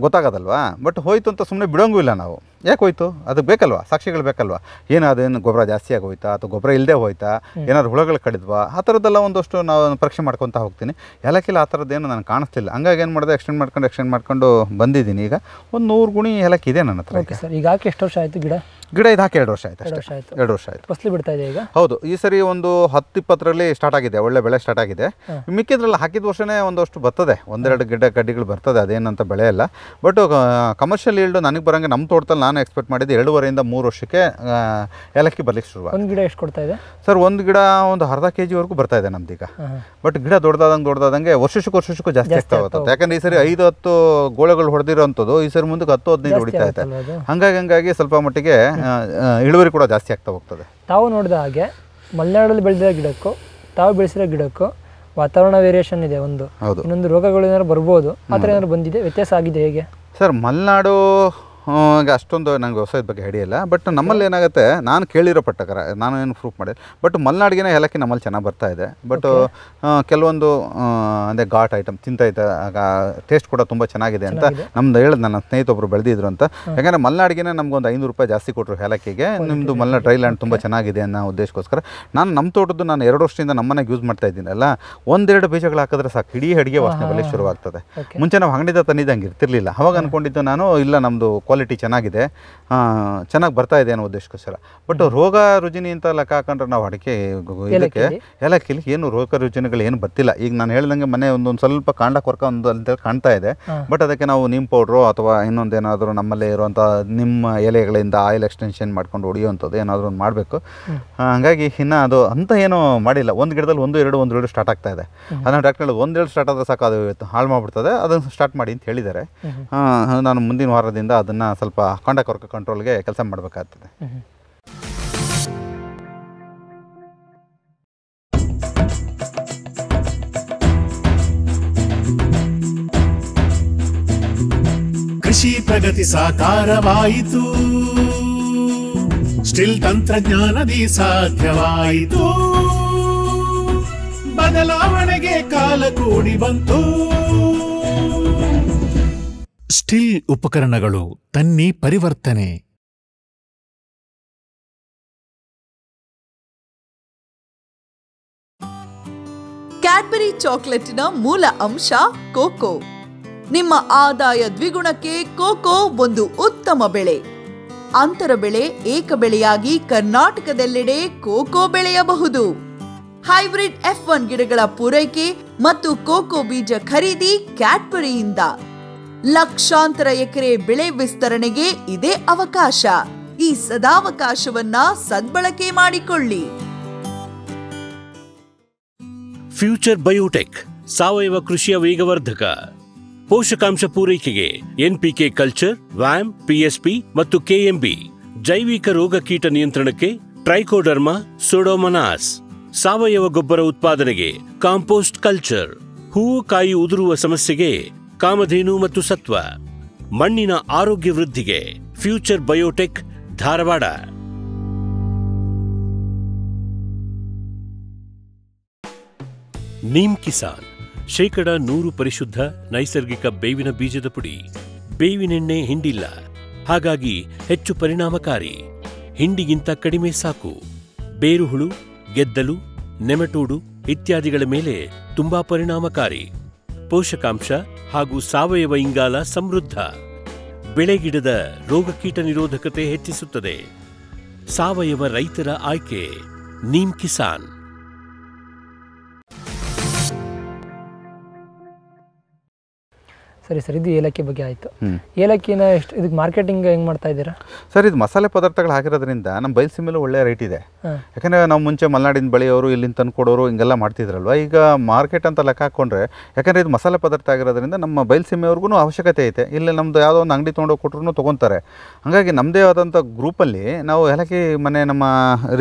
ಗೊತ್ತಾಗೋದಲ್ವಾ ಬಟ್ ಹೋಯ್ತು ಅಂತ ಸುಮ್ಮನೆ ಬಿಡೋಂಗೂ ಇಲ್ಲ ನಾವು ಯಾಕೆ ಹೋಯ್ತು ಅದಕ್ಕೆ ಬೇಕಲ್ವಾ ಸಾಕ್ಷಿಗಳು ಬೇಕಲ್ವಾ ಏನು ಗೊಬ್ಬರ ಜಾಸ್ತಿ ಆಗೋಯ್ತಾ ಅಥವಾ ಗೊಬ್ಬರ ಇಲ್ಲದೆ ಹೋಯ್ತಾ ಏನಾದ್ರು ಹುಳಗಳು ಕಡಿದ್ವಾ ಆ ಥರದ್ದೆಲ್ಲ ಒಂದಷ್ಟು ನಾವು ಪರೀಕ್ಷೆ ಮಾಡ್ಕೊತ ಹೋಗ್ತೀನಿ ಏಲಕ್ಕಿಲ್ಲ ಆ ಥರದ್ದೇನು ನಾನು ಕಾಣಿಸ್ತಿಲ್ಲ ಹಂಗಾಗಿ ಏನು ಮಾಡಿದೆ ಎಕ್ಸ್ಟೆಂಡ್ ಮಾಡ್ಕೊಂಡು ಎಕ್ಸ್ಟೆಂಡ್ ಮಾಡ್ಕೊಂಡು ಬಂದಿದ್ದೀನಿ ಈಗ ಒಂದು ನೂರು ಗುಣಿ ಏಲಕ್ಕಿ ಇದೆ ನನ್ನ ಹತ್ರ ಈಗ ಎಷ್ಟು ವರ್ಷ ಆಯಿತು ಗಿಡ ಗಿಡ ಇದು ಹಾಕಿ ಎರಡು ವರ್ಷ ಆಯ್ತು ಎರಡು ವರ್ಷ ಆಯ್ತು ಎರಡು ವರ್ಷ ಆಯ್ತು ಬಿಡ್ತಾ ಇದೆ ಈಗ ಹೌದು ಈ ಸರಿ ಒಂದು ಹತ್ತು ಇಪ್ಪತ್ತರಲ್ಲಿ ಸ್ಟಾರ್ಟ್ ಆಗಿದೆ ಒಳ್ಳೆ ಬೆಳೆ ಸ್ಟಾರ್ಟ್ ಆಗಿದೆ ಮಿಕ್ಕಿದ್ರಲ್ಲಿ ಹಾಕಿದ ವರ್ಷನೇ ಒಂದಷ್ಟು ಬರ್ತದೆ ಒಂದೆರಡು ಗಿಡ ಕಡ್ಡಿಗಳು ಬರ್ತದೆ ಅದೇನಂತ ಬೆಳೆ ಅಲ್ಲ ಬಟ್ ಕಮರ್ಷಿಯಲ್ ಈಲ್ಡು ನನಗೆ ಬರೋಂಗೆ ನಮ್ಮ ತೋಟದಲ್ಲಿ ನಾನು ನಾನು ಎಕ್ಸ್ಪೆಕ್ಟ್ ಮಾಡಿದ್ದು ಎರಡೂವರೆಯಿಂದ ಮೂರು ವರ್ಷಕ್ಕೆ ಏಲಕ್ಕಿ ಬರ್ಲಿಕ್ಕೆ ಶುರು ಒಂದು ಗಿಡ ಎಷ್ಟು ಕೊಡ್ತಾ ಇದೆ ಸರ್ ಒಂದು ಗಿಡ ಒಂದು ಅರ್ಧ ಕೆ ಜಿವರೆಗೂ ಬರ್ತಾ ಇದೆ ನಮ್ದು ಈಗ ಬಟ್ ಗಿಡ ದೊಡ್ಡದಾದಂಗೆ ದೊಡ್ಡದಾದಂಗೆ ವರ್ಷಕ್ಕೆ ವರ್ಷಕ್ಕೂ ಜಾಸ್ತಿ ಆಗ್ತಾ ಹೋಗುತ್ತೆ ಯಾಕಂದ್ರೆ ಈ ಸರಿ ಐದು ಹತ್ತು ಗೋಳಗಳು ಹೊಡೆದಿರೋಂಥದ್ದು ಈ ಸರಿ ಮುಂದಕ್ಕೆ ಹತ್ತು ಹದಿನೈದು ಹೊಡಿತಾ ಇದೆ ಹಂಗಾಗಿ ಹಂಗಾಗಿ ಸ್ವಲ್ಪ ಮಟ್ಟಿಗೆ ಇಳುವರಿ ಕೂಡ ಜಾಸ್ತಿ ಆಗ್ತಾ ಹೋಗ್ತದೆ ತಾವು ನೋಡಿದ ಹಾಗೆ ಮಲೆನಾಡಲ್ಲಿ ಬೆಳೆದಿರೋ ಗಿಡಕ್ಕೂ ತಾವು ಬೆಳೆಸಿರೋ ಗಿಡಕ್ಕೂ ವಾತಾವರಣ ವೇರಿಯೇಷನ್ ಇದೆ ಒಂದು ಇನ್ನೊಂದು ರೋಗಗಳು ಏನಾದ್ರು ಬರ್ಬೋದು ಆ ಥರ ಏನಾದ್ರು ಬಂದಿದೆ ವ್ಯತ್ಯಾಸ ಆಗಿದೆ ಹೇಗೆ ಸರ್ ಮಲೆನಾಡು ಹಾಗೆ ಅಷ್ಟೊಂದು ನಂಗೆ ವ್ಯವಸಾಯದ ಬಗ್ಗೆ ಹಿಡಿಯಲ್ಲ ಬಟ್ ನಮ್ಮಲ್ಲಿ ಏನಾಗುತ್ತೆ ನಾನು ಕೇಳಿರೋ ಪಟ್ಟಕರ ನಾನು ಏನು ಪ್ರೂಫ್ ಮಾಡಿದೆ ಬಟ್ ಮಲ್ನಾಡಿಗೆ ಏಲಕ್ಕಿ ನಮ್ಮಲ್ಲಿ ಚೆನ್ನಾಗಿ ಬರ್ತಾ ಇದೆ ಬಟ್ ಕೆಲವೊಂದು ಅಂದರೆ ಘಾಟ್ ಐಟಮ್ ಆಗ ಟೇಸ್ಟ್ ಕೂಡ ತುಂಬ ಚೆನ್ನಾಗಿದೆ ಅಂತ ನಮ್ದು ಹೇಳಿದ್ ನನ್ನ ಸ್ನೇಹಿತ ಒಬ್ಬರು ಬೆಳೆದಿದ್ರು ಅಂತ ಯಾಕಂದರೆ ನಮ್ಗೆ ನಮ್ಗೊಂದು ಐನೂರು ರೂಪಾಯಿ ಜಾಸ್ತಿ ಕೊಟ್ಟರು ಏಲಕ್ಕಿಗೆ ನಿಮ್ಮದು ಮಲೆನಾಡು ಡ್ರೈ ಲ್ಯಾಂಡ್ ತುಂಬ ಚೆನ್ನಾಗಿದೆ ಅನ್ನೋ ಉದ್ದೇಶಕ್ಕೋಸ್ಕರ ನಾನು ನಮ್ಮ ತೋಟದ್ದು ನಾನು ಎರಡು ವರ್ಷದಿಂದ ನಮ್ಮನೆಗೆ ಯೂಸ್ ಮಾಡ್ತಾ ಇದ್ದೀನಲ್ಲ ಒಂದೆರಡು ಬೀಜಗಳು ಹಾಕಿದ್ರೆ ಸಾಕು ಇಡೀ ಅಡುಗೆ ವಾಸನೆ ಬರಲಿಕ್ಕೆ ಶುರುವಾಗ್ತದೆ ಮುಂಚೆ ನಾವು ಅಂಗಡಿದ ತನ್ನಿದಂಗೆ ಇರ್ತಿರ್ಲಿಲ್ಲ ಅವಾಗ ಅಂದ್ಕೊಂಡಿದ್ದು ನಾನು ಇಲ್ಲ ನಮ್ಮದು ಕ್ವಾಲಿಟಿ ಚೆನ್ನಾಗಿದೆ ಚೆನ್ನಾಗಿ ಬರ್ತಾ ಇದೆ ಅನ್ನೋ ಉದ್ದೇಶಕ್ಕೋಸ್ಕರ ಬಟ್ ರೋಗ ರುಜಿನಿ ಅಂತ ಲೆಕ್ಕ ಹಾಕೊಂಡ್ರೆ ನಾವು ಅಡಿಕೆ ಇದಕ್ಕೆ ಏಲಕ್ಕಿಲಿ ಏನು ರೋಗ ರುಜಿನಿಗಳು ಏನು ಬರ್ತಿಲ್ಲ ಈಗ ನಾನು ಹೇಳ್ದಂಗೆ ಮನೆ ಒಂದೊಂದು ಸ್ವಲ್ಪ ಕಾಂಡ ಕೊರಕ ಒಂದು ಅಂತ ಕಾಣ್ತಾ ಇದೆ ಬಟ್ ಅದಕ್ಕೆ ನಾವು ನಿಮ್ಮ ಪೌಡ್ರು ಅಥವಾ ಇನ್ನೊಂದೇನಾದರೂ ನಮ್ಮಲ್ಲೇ ಇರುವಂಥ ನಿಮ್ಮ ಎಲೆಗಳಿಂದ ಆಯಿಲ್ ಎಕ್ಸ್ಟೆನ್ಷನ್ ಮಾಡ್ಕೊಂಡು ಹೊಡಿಯುವಂಥದ್ದು ಏನಾದರೂ ಒಂದು ಮಾಡಬೇಕು ಹಾಗಾಗಿ ಇನ್ನು ಅದು ಅಂತ ಏನೂ ಮಾಡಿಲ್ಲ ಒಂದು ಗಿಡದಲ್ಲಿ ಒಂದು ಎರಡು ಒಂದು ಎರಡು ಸ್ಟಾರ್ಟ್ ಆಗ್ತಾ ಇದೆ ಅದನ್ನು ಡಾಕ್ಟರ್ ಒಂದು ಒಂದೆರಡು ಸ್ಟಾರ್ಟ್ ಆದರೆ ಸಾಕು ಅದು ಹಾಳು ಮಾಡಿಬಿಡ್ತದೆ ಅದನ್ನು ಸ್ಟಾರ್ಟ್ ಮಾಡಿ ಅಂತ ಹೇಳಿದ್ದಾರೆ ನಾನು ಮುಂದಿನ ವಾರದಿಂದ ಅದನ್ನು ಅದನ್ನು ಸ್ವಲ್ಪ ಕೊಂಡ ವರ್ಕ್ ಕಂಟ್ರೋಲ್ಗೆ ಕೆಲಸ ಮಾಡಬೇಕಾಗ್ತದೆ ಕೃಷಿ ಪ್ರಗತಿ ಸಾಕಾರವಾಯಿತು ಸ್ಟಿಲ್ ತಂತ್ರಜ್ಞಾನದಿ ಸಾಧ್ಯವಾಯಿತು ಬದಲಾವಣೆಗೆ ಕಾಲ ಕೂಡಿ ಬಂತು ಸ್ಟೀಲ್ ಉಪಕರಣಗಳು ತನ್ನಿ ಪರಿವರ್ತನೆ ಕ್ಯಾಡ್ಬರಿ ಚಾಕ್ಲೇಟಿನ ಮೂಲ ಅಂಶ ಕೋಕೋ ನಿಮ್ಮ ಆದಾಯ ದ್ವಿಗುಣಕ್ಕೆ ಕೋಕೋ ಒಂದು ಉತ್ತಮ ಬೆಳೆ ಅಂತರ ಬೆಳೆ ಏಕ ಬೆಳೆಯಾಗಿ ಕರ್ನಾಟಕದೆಲ್ಲೆಡೆ ಕೋಕೋ ಬೆಳೆಯಬಹುದು ಹೈಬ್ರಿಡ್ ಎಫ್ ಒನ್ ಗಿಡಗಳ ಪೂರೈಕೆ ಮತ್ತು ಕೋಕೋ ಬೀಜ ಖರೀದಿ ಕ್ಯಾಡ್ಬರಿಯಿಂದ ಲಕ್ಷಾಂತರ ಎಕರೆ ಬೆಳೆ ವಿಸ್ತರಣೆಗೆ ಇದೇ ಅವಕಾಶ ಈ ಸದಾವಕಾಶವನ್ನ ಸದ್ಬಳಕೆ ಮಾಡಿಕೊಳ್ಳಿ ಫ್ಯೂಚರ್ ಬಯೋಟೆಕ್ ಸಾವಯವ ಕೃಷಿಯ ವೇಗವರ್ಧಕ ಪೋಷಕಾಂಶ ಪೂರೈಕೆಗೆ ಎನ್ಪಿಕೆ ಕಲ್ಚರ್ ವ್ಯಾಮ್ ಪಿಎಸ್ಪಿ ಮತ್ತು ಕೆಎಂಬಿ ಜೈವಿಕ ರೋಗ ಕೀಟ ನಿಯಂತ್ರಣಕ್ಕೆ ಟ್ರೈಕೋಡರ್ಮಾ ಸೋಡೋಮನಾಸ್ ಸಾವಯವ ಗೊಬ್ಬರ ಉತ್ಪಾದನೆಗೆ ಕಾಂಪೋಸ್ಟ್ ಕಲ್ಚರ್ ಹೂವು ಕಾಯಿ ಉದುರುವ ಸಮಸ್ಯೆಗೆ ಕಾಮಧೇನು ಮತ್ತು ಸತ್ವ ಮಣ್ಣಿನ ಆರೋಗ್ಯ ವೃದ್ಧಿಗೆ future biotech Dharwad neem Kisan ಶೇಕಡ ನೂರು ಪರಿಶುದ್ಧ ನೈಸರ್ಗಿಕ ಬೇವಿನ ಬೀಜದ ಪುಡಿ ಬೇವಿನೆಣ್ಣೆ ಹಿಂಡಿಲ್ಲ ಹಾಗಾಗಿ ಹೆಚ್ಚು ಪರಿಣಾಮಕಾರಿ ಹಿಂಡಿಗಿಂತ ಕಡಿಮೆ ಸಾಕು ಬೇರುಹುಳು ಗೆದ್ದಲು ನೆಮಟೋಡು ಇತ್ಯಾದಿಗಳ ಮೇಲೆ ತುಂಬಾ ಪರಿಣಾಮಕಾರಿ ಪೋಷಕಾಂಶ ಹಾಗೂ ಸಾವಯವ ಇಂಗಾಲ ಸಮೃದ್ಧ ಬೆಳೆಗಿಡದ ರೋಗಕೀಟ ನಿರೋಧಕತೆ ಹೆಚ್ಚಿಸುತ್ತದೆ ಸಾವಯವ ರೈತರ ಆಯ್ಕೆ ನೀಮ್ ಕಿಸಾನ್ ಸರಿ ಸರ್ ಇದು ಏಲಕ್ಕಿ ಬಗ್ಗೆ ಆಯಿತು ಏಲಕ್ಕಿನ ಎಷ್ಟು ಇದಕ್ಕೆ ಮಾರ್ಕೆಟಿಂಗ್ ಹೆಂಗೆ ಮಾಡ್ತಾ ಇದ್ದೀರಾ ಸರ್ ಇದು ಮಸಾಲೆ ಪದಾರ್ಥಗಳು ಹಾಕಿರೋದ್ರಿಂದ ನಮ್ಮ ಬಯಲುಸೀಮೆಲೂ ಒಳ್ಳೆಯ ರೇಟ್ ಇದೆ ಯಾಕಂದರೆ ನಾವು ಮುಂಚೆ ಮಲೆನಾಡಿನ ಬಳಿಯವರು ಇಲ್ಲಿಂದ ತಂದು ಕೊಡೋರು ಹಿಂಗೆಲ್ಲ ಮಾಡ್ತಿದ್ರಲ್ವ ಈಗ ಮಾರ್ಕೆಟ್ ಅಂತ ಲೆಕ್ಕ ಹಾಕ್ಕೊಂಡ್ರೆ ಯಾಕಂದರೆ ಇದು ಮಸಾಲೆ ಪದಾರ್ಥ ಆಗಿರೋದ್ರಿಂದ ನಮ್ಮ ಬಯಲುಸೀಮೆಯವ್ರಿಗೂ ಅವಶ್ಯಕತೆ ಐತೆ ಇಲ್ಲಿ ನಮ್ಮದು ಯಾವುದೋ ಒಂದು ಅಂಗಡಿ ತೊಗೊಂಡೋಗಿ ಕೊಟ್ಟರು ತೊಗೊತಾರೆ ಹಾಗಾಗಿ ನಮ್ಮದೇ ಆದಂಥ ಗ್ರೂಪಲ್ಲಿ ನಾವು ಏಲಕ್ಕಿ ಮನೆ ನಮ್ಮ